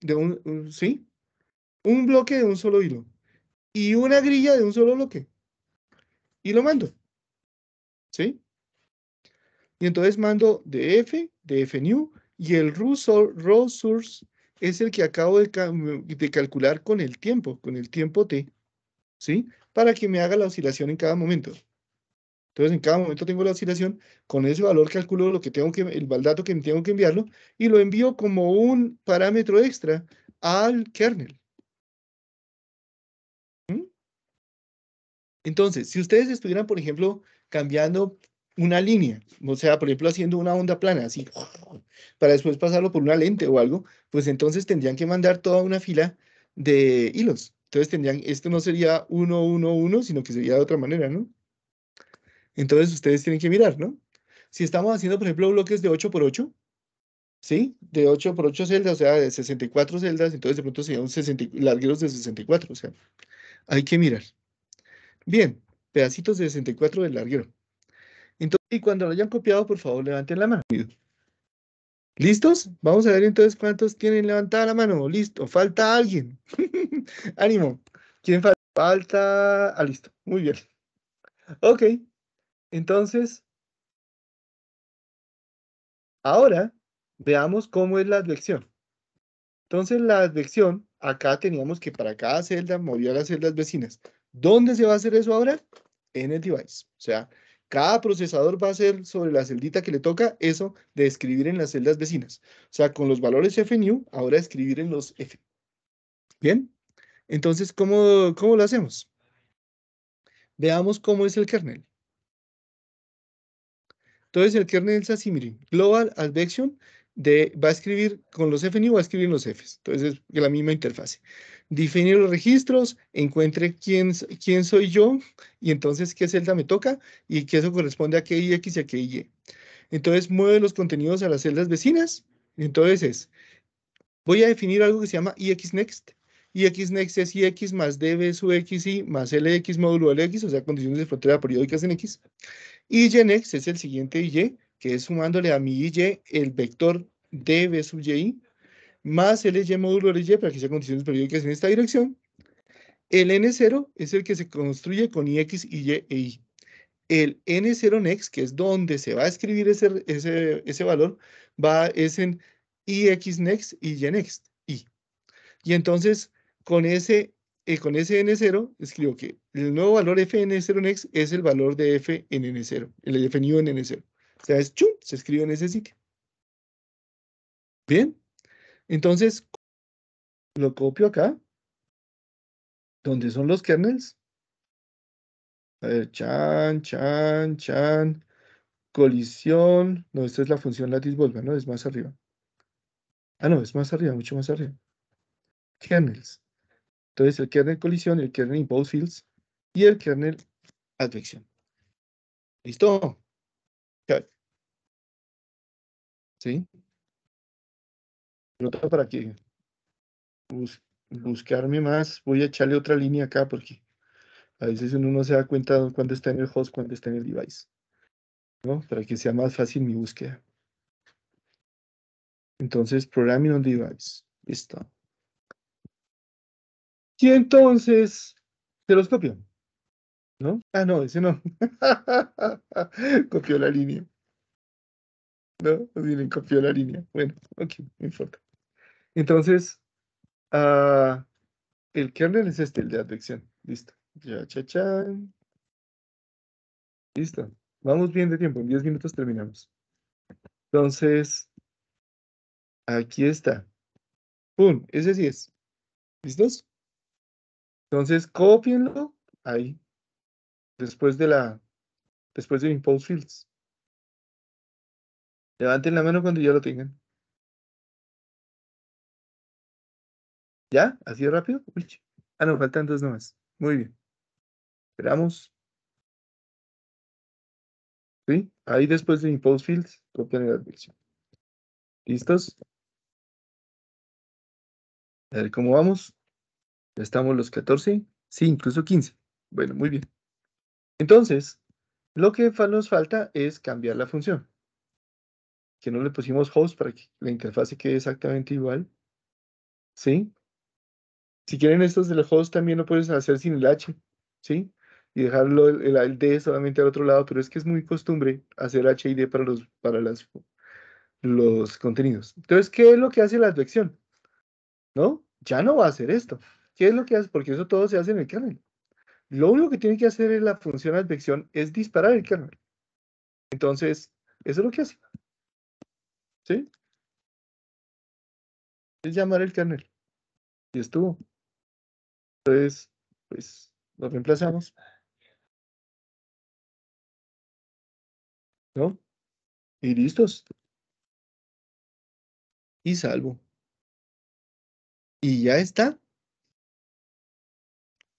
De un, ¿Sí? Un bloque de un solo hilo. Y una grilla de un solo bloque. Y lo mando. ¿Sí? Y entonces mando de F, de F new, y el raw, es el que acabo de, calcular con el tiempo, con el tiempo t, ¿sí? Para que me haga la oscilación en cada momento. Entonces, en cada momento tengo la oscilación, con ese valor calculo lo que tengo que, el dato que tengo que enviarlo y lo envío como un parámetro extra al kernel. ¿Mm? Entonces, si ustedes estuvieran, por ejemplo, cambiando una línea, o sea, por ejemplo, haciendo una onda plana, así, para después pasarlo por una lente o algo, pues entonces tendrían que mandar toda una fila de hilos. Entonces tendrían, esto no sería uno, uno, uno, sino que sería de otra manera, ¿no? Entonces ustedes tienen que mirar, ¿no? Si estamos haciendo, por ejemplo, bloques de 8 por 8, ¿sí? De 8 por 8 celdas, o sea, de 64 celdas, entonces de pronto serían largueros de 64, o sea, hay que mirar. Bien, pedacitos de 64 de larguero. Entonces, y cuando lo hayan copiado, por favor, levanten la mano. ¿Listos? Vamos a ver entonces cuántos tienen levantada la mano. Listo, falta alguien. Ánimo. ¿Quién falta? Falta... Ah, listo. Muy bien. Ok. Entonces, ahora veamos cómo es la advección. Entonces, la advección, acá teníamos que para cada celda movió a las celdas vecinas. ¿Dónde se va a hacer eso ahora? En el device. O sea, cada procesador va a hacer sobre la celdita que le toca eso de escribir en las celdas vecinas. O sea, con los valores FNU, ahora escribir en los F. ¿Bien? Entonces, ¿cómo, lo hacemos? Veamos cómo es el kernel. Entonces, el kernel es así, miren, global advection de, va a escribir con los f FNU, va a escribir en los F. Entonces, es la misma interfase definir los registros, encuentre quién, quién soy yo y entonces qué celda me toca y qué eso corresponde a qué IX y a qué Y. Entonces mueve los contenidos a las celdas vecinas. Entonces voy a definir algo que se llama next IXNext. next es IX más DB sub XY más LX módulo LX, o sea, condiciones de frontera periódicas en X. y next es el siguiente Y, que es sumándole a mi Y el vector DB sub YI más LY módulo Y, para que sea condiciones periódicas en esta dirección. El N0 es el que se construye con IX, Y e Y. El N0 next, que es donde se va a escribir ese, ese, valor, va, es en X next, Y next, Y. Y entonces, con ese, eh, con ese N0, escribo que el nuevo valor FN0 next es el valor de F en N0, el definido en N0. O sea, es chum, se escribe en ese sitio. Bien. Entonces, lo copio acá, ¿Dónde son los kernels. A ver, chan, chan, chan, colisión. No, esta es la función lattice ¿no? Es más arriba. Ah, no, es más arriba, mucho más arriba. Kernels. Entonces, el kernel colisión, el kernel impulse fields y el kernel advección. ¿Listo? ¿Sí? para que buscarme más. Voy a echarle otra línea acá porque a veces uno no se da cuenta cuándo está en el host, cuándo está en el device. ¿no? Para que sea más fácil mi búsqueda. Entonces, programming on device. Listo. Y entonces, se los copio. ¿No? Ah, no, ese no. copió la línea. No, miren, copió la línea. Bueno, ok, no importa. Entonces, ah, el kernel es este, el de advección. Listo. Ya, cha, cha. Listo. Vamos bien de tiempo. En 10 minutos terminamos. Entonces, aquí está. ¡Pum! Ese sí es. ¿Listos? Entonces, copienlo ahí. Después de la... Después de Impulse fields. Levanten la mano cuando ya lo tengan. ¿Ya? ¿Así de rápido? Ah, no, faltan dos nomás. Muy bien. Esperamos. ¿Sí? Ahí después de impose fields, copian la dirección. ¿Listos? A ver cómo vamos. Ya estamos los 14. Sí, incluso 15. Bueno, muy bien. Entonces, lo que nos falta es cambiar la función. Que no le pusimos host para que la interfase quede exactamente igual. ¿Sí? Si quieren estos del host también lo puedes hacer sin el H, ¿sí? Y dejarlo el, D solamente al otro lado, pero es que es muy costumbre hacer H y D para los, para las, los contenidos. Entonces, ¿qué es lo que hace la advección? ¿No? Ya no va a hacer esto. ¿Qué es lo que hace? Porque eso todo se hace en el kernel. Lo único que tiene que hacer la función advección es disparar el kernel. Entonces, eso es lo que hace. ¿Sí? Es llamar el kernel. Y estuvo. Entonces, pues lo reemplazamos. ¿No? Y listos. Y salvo. Y ya está.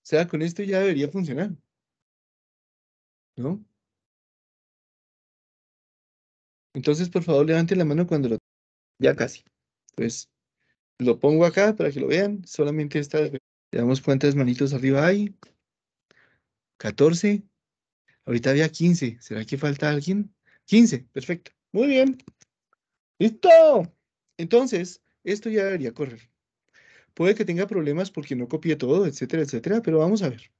O sea, con esto ya debería funcionar. ¿No? Entonces, por favor, levante la mano cuando lo... Ya casi. Pues, lo pongo acá para que lo vean. Solamente está... de... Le damos cuántas manitos arriba hay. 14. Ahorita había 15. ¿Será que falta alguien? 15. Perfecto. Muy bien. Listo. Entonces, esto ya debería correr. Puede que tenga problemas porque no copié todo, etcétera, etcétera, pero vamos a ver.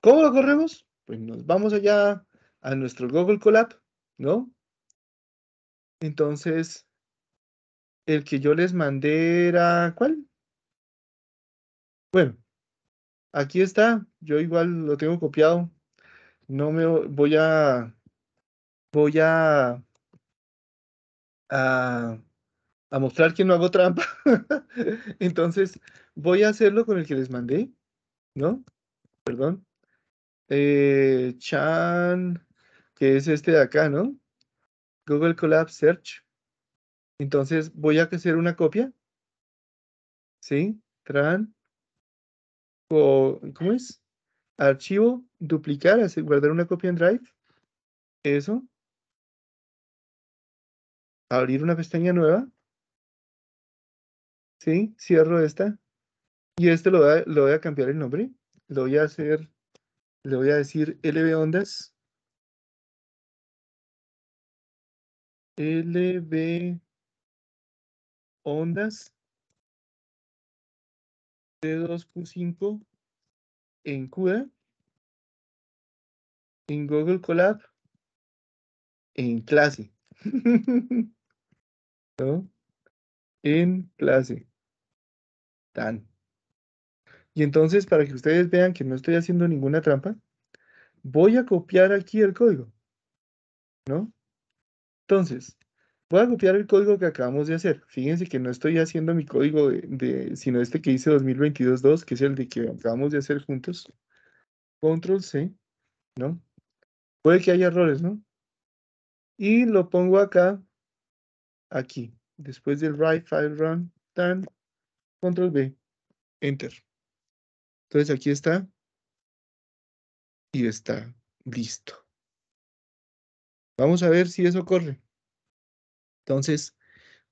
¿Cómo lo corremos? Pues nos vamos allá a nuestro Google Colab, ¿no? Entonces, el que yo les mandé era, ¿cuál? Bueno, aquí está. Yo igual lo tengo copiado. No me voy a. Voy a. A, mostrar que no hago trampa. Entonces, voy a hacerlo con el que les mandé. ¿No? Perdón. Eh, Chan, que es este de acá, ¿no? Google Collab Search. Entonces voy a hacer una copia. ¿Sí? Tran. ¿cómo es? Archivo, duplicar, guardar una copia en Drive. Eso. Abrir una pestaña nueva. ¿Sí? Cierro esta. Y este lo voy a, lo voy a cambiar el nombre. Lo voy a hacer, le voy a decir LB Ondas. LB Ondas d 2 5 en CUDA, en Google Colab, en clase. ¿No? En clase. Tan. Y entonces, para que ustedes vean que no estoy haciendo ninguna trampa, voy a copiar aquí el código. ¿No? Entonces, Voy a copiar el código que acabamos de hacer. Fíjense que no estoy haciendo mi código, de, sino este que hice 2022.2 que es el de que acabamos de hacer juntos. Control C, ¿no? Puede que haya errores, ¿no? Y lo pongo acá, aquí. Después del write file run, tan, control B, enter. Entonces aquí está. Y está listo. Vamos a ver si eso corre. Entonces,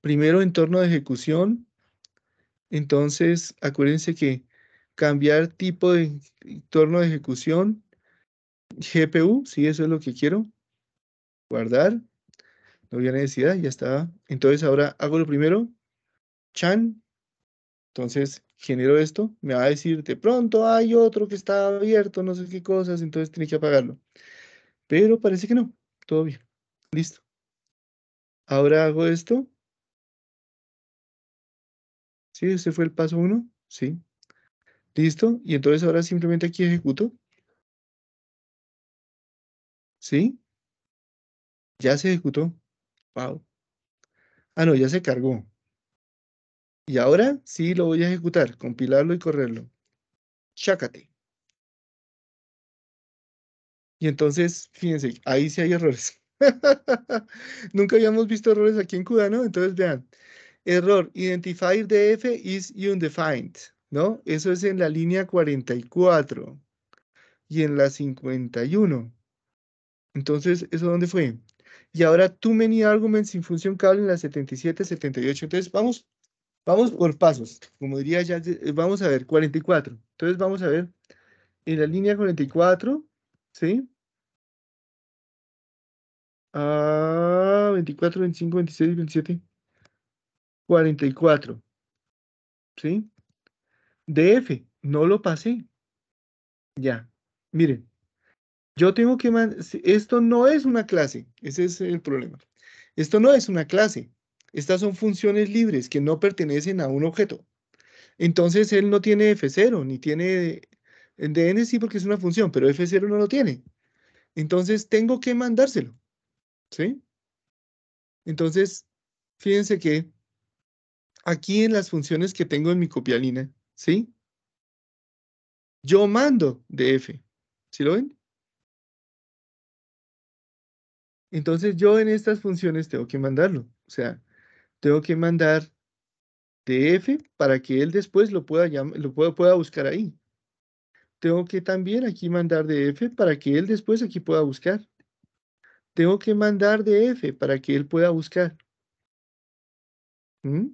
primero entorno de ejecución. Entonces, acuérdense que cambiar tipo de entorno de ejecución, GPU, si eso es lo que quiero. Guardar. No había necesidad, ya está. Entonces, ahora hago lo primero. Chan. Entonces, genero esto. Me va a decir, de pronto hay otro que está abierto, no sé qué cosas, entonces tiene que apagarlo. Pero parece que no. Todo bien. Listo. Ahora hago esto. ¿Sí? Ese fue el paso 1. Sí. Listo. Y entonces ahora simplemente aquí ejecuto. ¿Sí? Ya se ejecutó. Wow. Ah, no, ya se cargó. Y ahora sí lo voy a ejecutar, compilarlo y correrlo. Chácate. Y entonces, fíjense, ahí sí hay errores. Nunca habíamos visto errores aquí en ¿no? entonces vean. Error, identifier df is undefined, ¿no? Eso es en la línea 44 y en la 51. Entonces, ¿eso dónde fue? Y ahora too many arguments sin función cable en la 77, 78. Entonces, vamos, vamos por pasos. Como diría ya, eh, vamos a ver, 44. Entonces, vamos a ver, en la línea 44, ¿sí? Ah, 24, 25, 26, 27, 44. ¿Sí? DF, no lo pasé. Ya, miren. Yo tengo que... mandar Esto no es una clase. Ese es el problema. Esto no es una clase. Estas son funciones libres que no pertenecen a un objeto. Entonces él no tiene F0, ni tiene DN sí porque es una función, pero F0 no lo tiene. Entonces tengo que mandárselo. ¿Sí? Entonces, fíjense que aquí en las funciones que tengo en mi copialina, ¿sí? Yo mando de f. ¿Sí lo ven? Entonces yo en estas funciones tengo que mandarlo. O sea, tengo que mandar de f para que él después lo pueda, lo pueda buscar ahí. Tengo que también aquí mandar de f para que él después aquí pueda buscar tengo que mandar de F para que él pueda buscar. ¿Mm?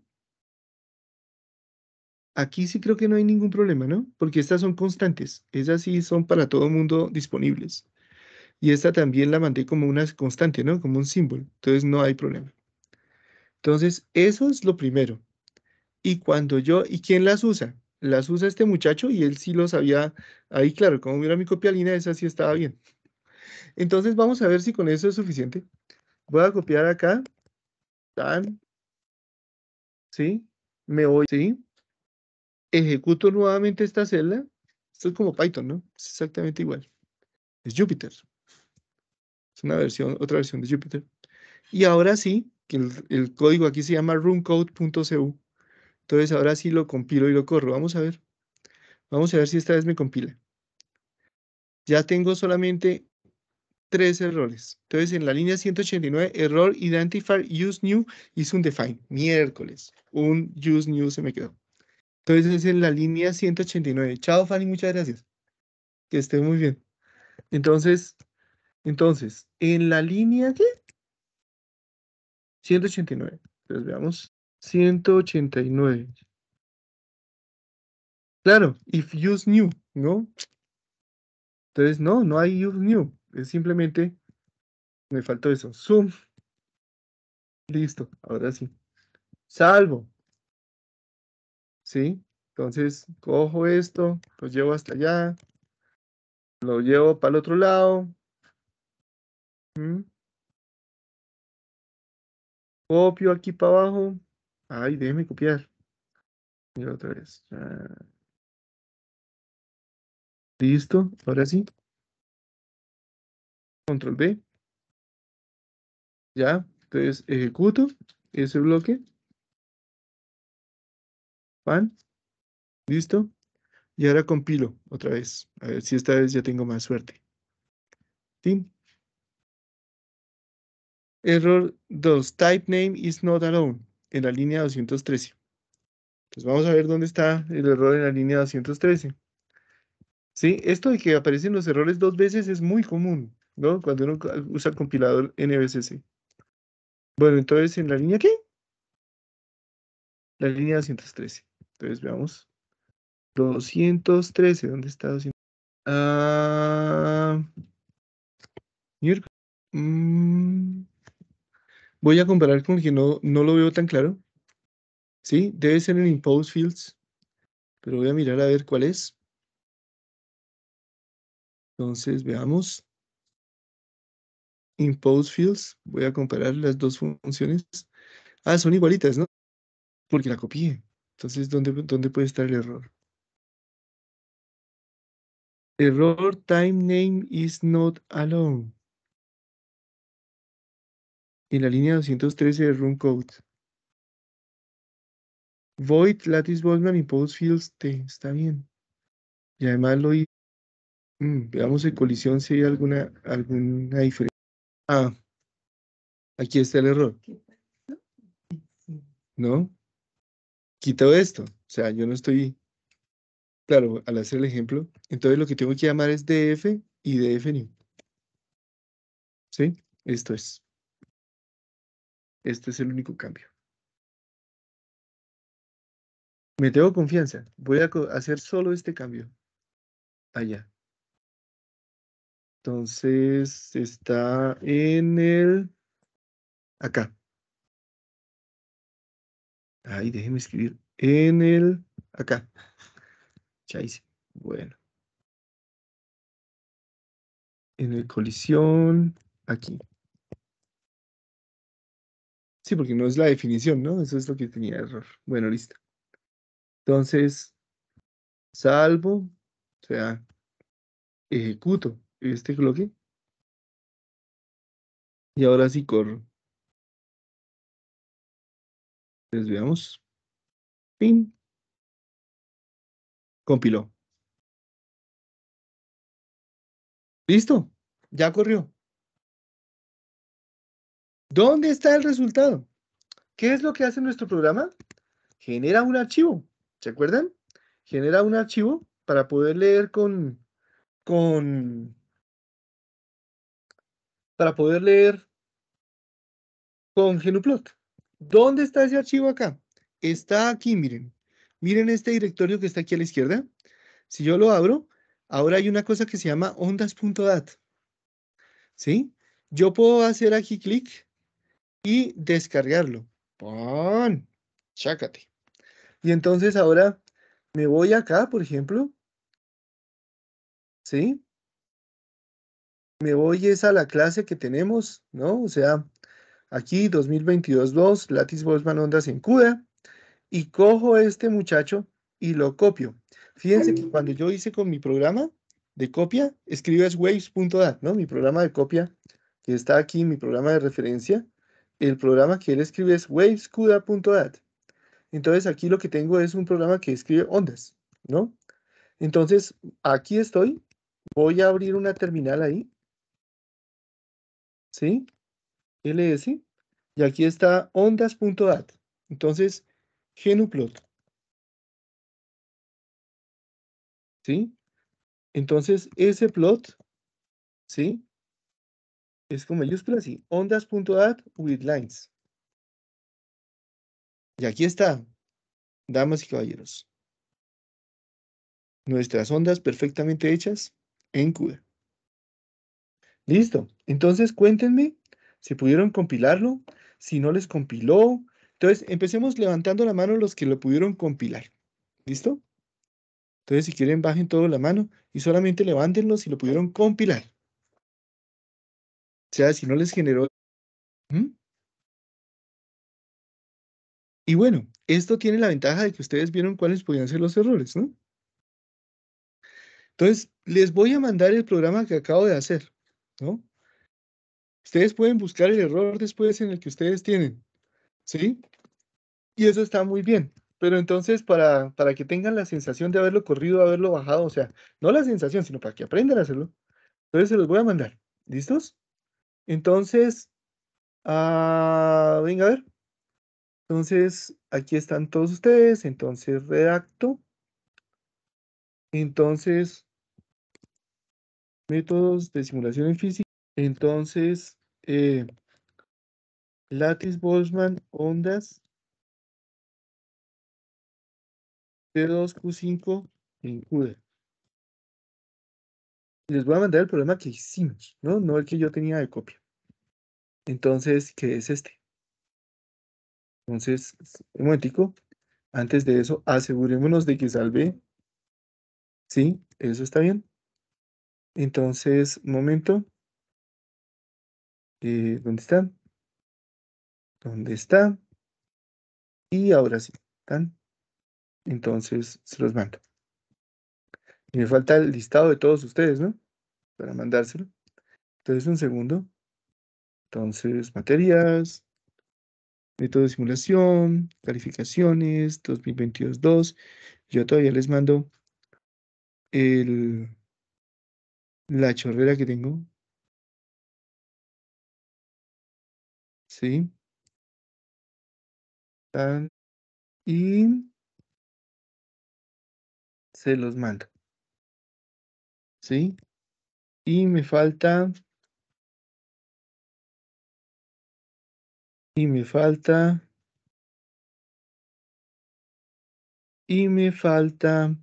Aquí sí creo que no hay ningún problema, ¿no? Porque estas son constantes. Esas sí son para todo mundo disponibles. Y esta también la mandé como una constante, ¿no? Como un símbolo. Entonces no hay problema. Entonces, eso es lo primero. Y cuando yo, ¿y quién las usa? Las usa este muchacho y él sí lo sabía. Ahí, claro, como mira mi copialina, esa sí estaba bien. Entonces vamos a ver si con eso es suficiente. Voy a copiar acá. ¿Sí? Me voy, ¿sí? Ejecuto nuevamente esta celda. Esto es como Python, ¿no? Es exactamente igual. Es Jupyter. Es una versión, otra versión de Jupyter. Y ahora sí, que el, el código aquí se llama runcode.cu. Entonces ahora sí lo compilo y lo corro. Vamos a ver. Vamos a ver si esta vez me compila. Ya tengo solamente tres errores. Entonces, en la línea 189, error identifier use new un define, Miércoles, un use new se me quedó. Entonces, es en la línea 189. Chao, Fanny, muchas gracias. Que esté muy bien. Entonces, entonces, en la línea ¿qué? 189. Entonces, veamos. 189. Claro, if use new, ¿no? Entonces, no, no hay use new simplemente me faltó eso. Zoom. Listo, ahora sí. Salvo. ¿Sí? Entonces, cojo esto, lo llevo hasta allá, lo llevo para el otro lado. Copio aquí para abajo. Ay, déjeme copiar. Y otra vez. Ah. Listo, ahora sí control B. Ya, entonces ejecuto ese bloque. Pan. Listo. Y ahora compilo otra vez. A ver si esta vez ya tengo más suerte. ¿Sí? Error 2. Type name is not alone. En la línea 213. Entonces pues vamos a ver dónde está el error en la línea 213. ¿Sí? Esto de que aparecen los errores dos veces es muy común. ¿no? Cuando uno usa el compilador NVCC. Bueno, entonces, ¿en la línea qué? La línea 213. Entonces, veamos. 213, ¿dónde está 213? Ah, mm, voy a comparar con que no, no lo veo tan claro. Sí, debe ser en Impose Fields, pero voy a mirar a ver cuál es. Entonces, veamos impose fields, voy a comparar las dos funciones. Ah, son igualitas, ¿no? Porque la copié. Entonces, ¿dónde, dónde puede estar el error? Error time name is not alone. En la línea 213 de run code. Void Lattice Boltzmann impose fields T. Está bien. Y además lo hice. Mm, veamos en colisión si hay alguna, alguna diferencia. Ah, aquí está el error. ¿No? Quito esto. O sea, yo no estoy... Claro, al hacer el ejemplo, entonces lo que tengo que llamar es df y df ¿Sí? Esto es. Este es el único cambio. Me tengo confianza. Voy a hacer solo este cambio. Allá. Entonces está en el... Acá. Ay, déjeme escribir. En el... Acá. Chais. Bueno. En el colisión, aquí. Sí, porque no es la definición, ¿no? Eso es lo que tenía error. Bueno, listo. Entonces, salvo, o sea, ejecuto este bloque. Y ahora sí corro. Desviamos. Pin. Compiló. Listo. Ya corrió. ¿Dónde está el resultado? ¿Qué es lo que hace nuestro programa? Genera un archivo. ¿Se acuerdan? Genera un archivo para poder leer con, con para poder leer con GenuPlot. ¿Dónde está ese archivo acá? Está aquí, miren. Miren este directorio que está aquí a la izquierda. Si yo lo abro, ahora hay una cosa que se llama ondas.dat. ¿Sí? Yo puedo hacer aquí clic y descargarlo. ¡Pon! Chácate. Y entonces ahora me voy acá, por ejemplo. ¿Sí? me voy es a la clase que tenemos, ¿no? O sea, aquí 2022-2, lattice Boltzmann Ondas en CUDA, y cojo este muchacho y lo copio. Fíjense que cuando yo hice con mi programa de copia, escribes waves.dat, ¿no? Mi programa de copia que está aquí, mi programa de referencia, el programa que él escribe es wavescuda.dat. Entonces aquí lo que tengo es un programa que escribe ondas, ¿no? Entonces aquí estoy, voy a abrir una terminal ahí ¿sí? LS. Y aquí está ondas.dat. Entonces, genuplot. ¿Sí? Entonces, ese plot, ¿sí? Es con mayúsculas, sí. Ondas.dat with lines. Y aquí está, damas y caballeros. Nuestras ondas perfectamente hechas en CUDA. Listo. Entonces cuéntenme si pudieron compilarlo, si no les compiló. Entonces empecemos levantando la mano los que lo pudieron compilar. ¿Listo? Entonces si quieren bajen todo la mano y solamente levántenlo si lo pudieron compilar. O sea, si no les generó... ¿Mm? Y bueno, esto tiene la ventaja de que ustedes vieron cuáles podían ser los errores, ¿no? Entonces, les voy a mandar el programa que acabo de hacer. ¿no? Ustedes pueden buscar el error después en el que ustedes tienen, ¿sí? Y eso está muy bien. Pero entonces, para, para que tengan la sensación de haberlo corrido, haberlo bajado, o sea, no la sensación, sino para que aprendan a hacerlo, entonces se los voy a mandar. ¿Listos? Entonces, ah, venga a ver. Entonces, aquí están todos ustedes. Entonces, redacto. Entonces, métodos de simulación en física. Entonces, eh, Lattice Boltzmann, ondas c 2 q 5 en CUDA. Les voy a mandar el problema que hicimos, ¿no? No el que yo tenía de copia. Entonces, ¿qué es este? Entonces, un momentico. Antes de eso, asegurémonos de que salve. Sí, eso está bien. Entonces, momento. Eh, ¿Dónde están? ¿Dónde está? Y ahora sí, ¿están? Entonces, se los mando. Y me falta el listado de todos ustedes, ¿no? Para mandárselo. Entonces, un segundo. Entonces, materias, método de simulación, calificaciones, 2022-2. Yo todavía les mando el la chorrera que tengo. Sí. Y se los mando. ¿Sí? Y me falta. Y me falta. Y me falta.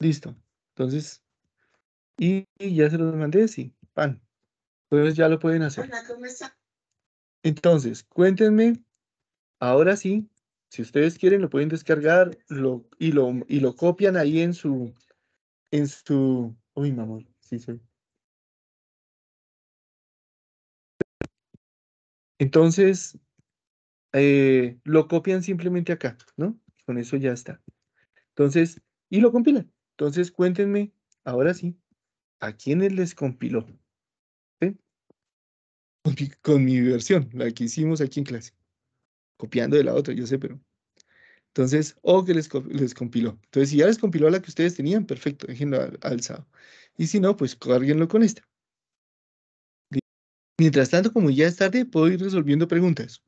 Listo. Entonces, y, ya se los mandé, sí, pan. Entonces ya lo pueden hacer. Entonces, cuéntenme, ahora sí, si ustedes quieren lo pueden descargar lo, y, lo, y lo copian ahí en su, en su, uy, amor sí sí Entonces, eh, lo copian simplemente acá, ¿no? Con eso ya está. Entonces, y lo compilan. Entonces, cuéntenme, ahora sí, ¿a quiénes les compiló? ¿Sí? Con, mi, versión, la que hicimos aquí en clase. Copiando de la otra, yo sé, pero. Entonces, o que les, compiló. Entonces, si ya les compiló la que ustedes tenían, perfecto, déjenlo alzado. Y si no, pues cárguenlo con esta. Mientras tanto, como ya es tarde, puedo ir resolviendo preguntas.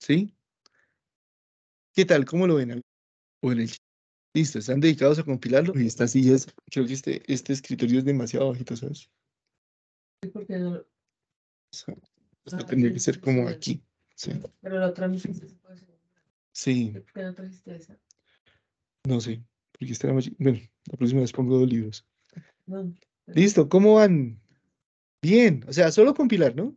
¿Sí? ¿Qué tal? ¿Cómo lo ven? O en el Listo, están dedicados a compilarlo y estas sillas, creo que este, este escritorio es demasiado bajito, ¿sabes? Sí, porque no... esto ah, tendría que ser como aquí. Sí. Pero la otra no se puede Sí. ¿Por qué no trajiste esa? No sé, Bueno, la próxima vez pongo dos libros. Listo, ¿cómo van? Bien, o sea, solo compilar, ¿no?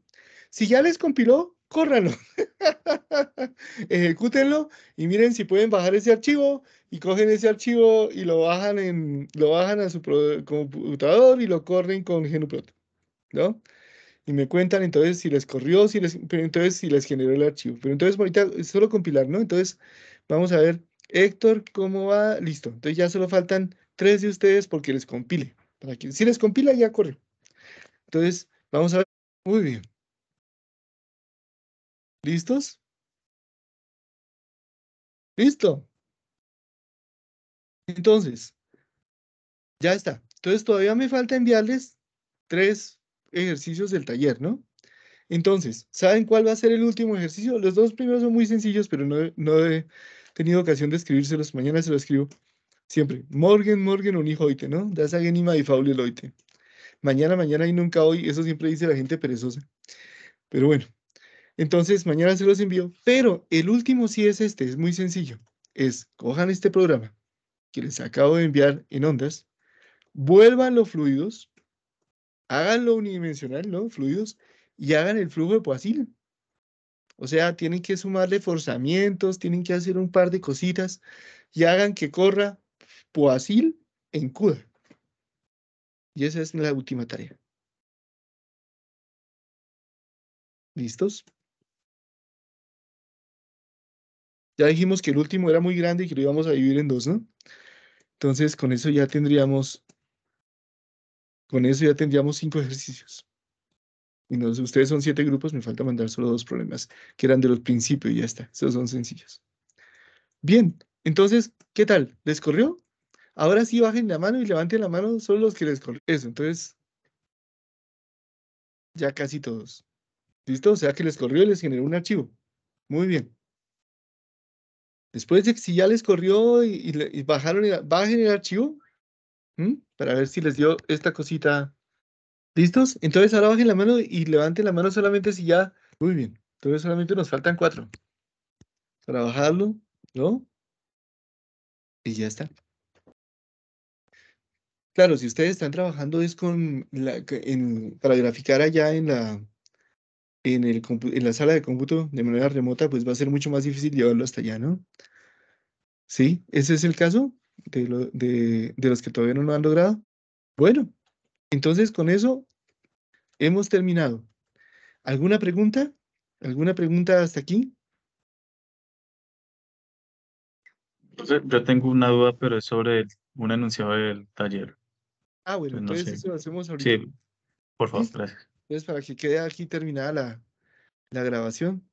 Si ya les compiló, córranlo. Ejecútenlo y miren si pueden bajar ese archivo y cogen ese archivo y lo bajan, en, lo bajan a su computador y lo corren con GenuPlot, ¿no? Y me cuentan entonces si les corrió, si les, entonces si les generó el archivo. Pero entonces ahorita es solo compilar, ¿no? Entonces vamos a ver, Héctor, ¿cómo va? Listo. Entonces ya solo faltan tres de ustedes porque les compile. Para si les compila, ya corre. Entonces, vamos a ver. Muy bien. ¿Listos? Listo. Entonces, ya está. Entonces todavía me falta enviarles tres ejercicios del taller, ¿no? Entonces, ¿saben cuál va a ser el último ejercicio? Los dos primeros son muy sencillos, pero no, he tenido ocasión de escribírselos. Mañana se los escribo siempre. Morgen, morgen, un hijo hoyte, ¿no? Das y faule oite. Mañana, mañana y nunca hoy. Eso siempre dice la gente perezosa. Pero bueno, entonces mañana se los envío. Pero el último sí es este, es muy sencillo. Es, cojan este programa, que les acabo de enviar en ondas, vuelvan los fluidos, lo unidimensional, ¿no? Fluidos, y hagan el flujo de poasil O sea, tienen que sumarle forzamientos, tienen que hacer un par de cositas y hagan que corra Poasil en CUDA. Y esa es la última tarea. ¿Listos? Ya dijimos que el último era muy grande y que lo íbamos a dividir en dos, ¿no? Entonces, con eso ya tendríamos, con eso ya tendríamos cinco ejercicios. Y no, ustedes son siete grupos, me falta mandar solo dos problemas, que eran de los principios y ya está. Esos son sencillos. Bien, entonces, ¿qué tal? ¿Les corrió? Ahora sí bajen la mano y levanten la mano solo los que les corrió. Eso, entonces, ya casi todos. ¿Listo? O sea que les corrió y les generó un archivo. Muy bien. Después de si ya les corrió y, bajaron, y, bajen el archivo para ver si les dio esta cosita. ¿Listos? Entonces ahora bajen la mano y levanten la mano solamente si ya. Muy bien. Entonces solamente nos faltan cuatro. Para bajarlo, ¿no? Y ya está. Claro, si ustedes están trabajando es con para graficar allá en la, en, el en la sala de cómputo de manera remota, pues va a ser mucho más difícil llevarlo hasta allá, ¿no? Sí, ese es el caso de, lo, de, los que todavía no lo han logrado. Bueno, entonces con eso hemos terminado. ¿Alguna pregunta? ¿Alguna pregunta hasta aquí? Yo tengo una duda, pero es sobre un enunciado del taller. Ah, bueno, entonces, eso lo hacemos ahorita. Sí, por favor, gracias. Entonces, para que quede aquí terminada la, grabación.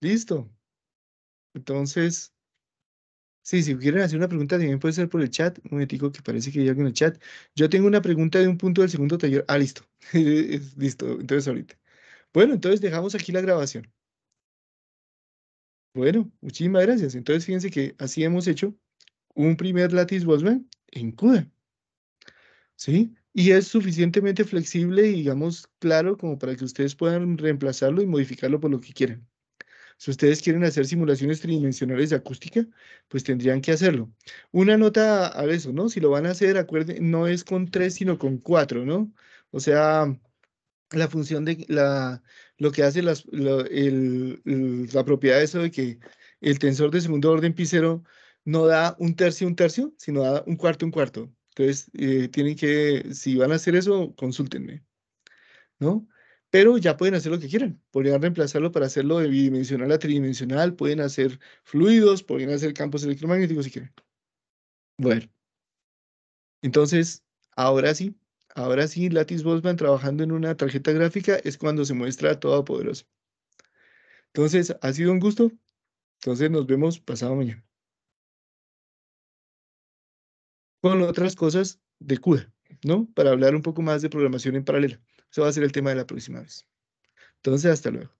Listo. Entonces, sí, si quieren hacer una pregunta también puede ser por el chat. Un momentico que parece que hay en el chat. Yo tengo una pregunta de un punto del segundo taller. Ah, listo. listo. Entonces, ahorita. Bueno, entonces dejamos aquí la grabación. Bueno, muchísimas gracias. Entonces, fíjense que así hemos hecho un primer Lattice Boltzmann en CUDA. ¿Sí? y es suficientemente flexible y digamos claro como para que ustedes puedan reemplazarlo y modificarlo por lo que quieran. Si ustedes quieren hacer simulaciones tridimensionales de acústica, pues tendrían que hacerlo. Una nota a eso, ¿no? Si lo van a hacer, acuerden, no es con tres, sino con cuatro, ¿no? O sea, la función de la, lo que hace las, la, el, la propiedad de eso de que el tensor de segundo orden pi cero no da un tercio, un tercio, sino da un cuarto, un cuarto. Entonces, eh, tienen que, si van a hacer eso, consúltenme, ¿no? Pero ya pueden hacer lo que quieran. Podrían reemplazarlo para hacerlo de bidimensional a tridimensional, pueden hacer fluidos, pueden hacer campos electromagnéticos si quieren. Bueno, entonces, ahora sí, ahora sí, Lattice Boltzmann trabajando en una tarjeta gráfica es cuando se muestra poderoso. Entonces, ha sido un gusto. Entonces, nos vemos pasado mañana. con otras cosas de CUDA, ¿no? Para hablar un poco más de programación en paralelo. Eso va a ser el tema de la próxima vez. Entonces, hasta luego.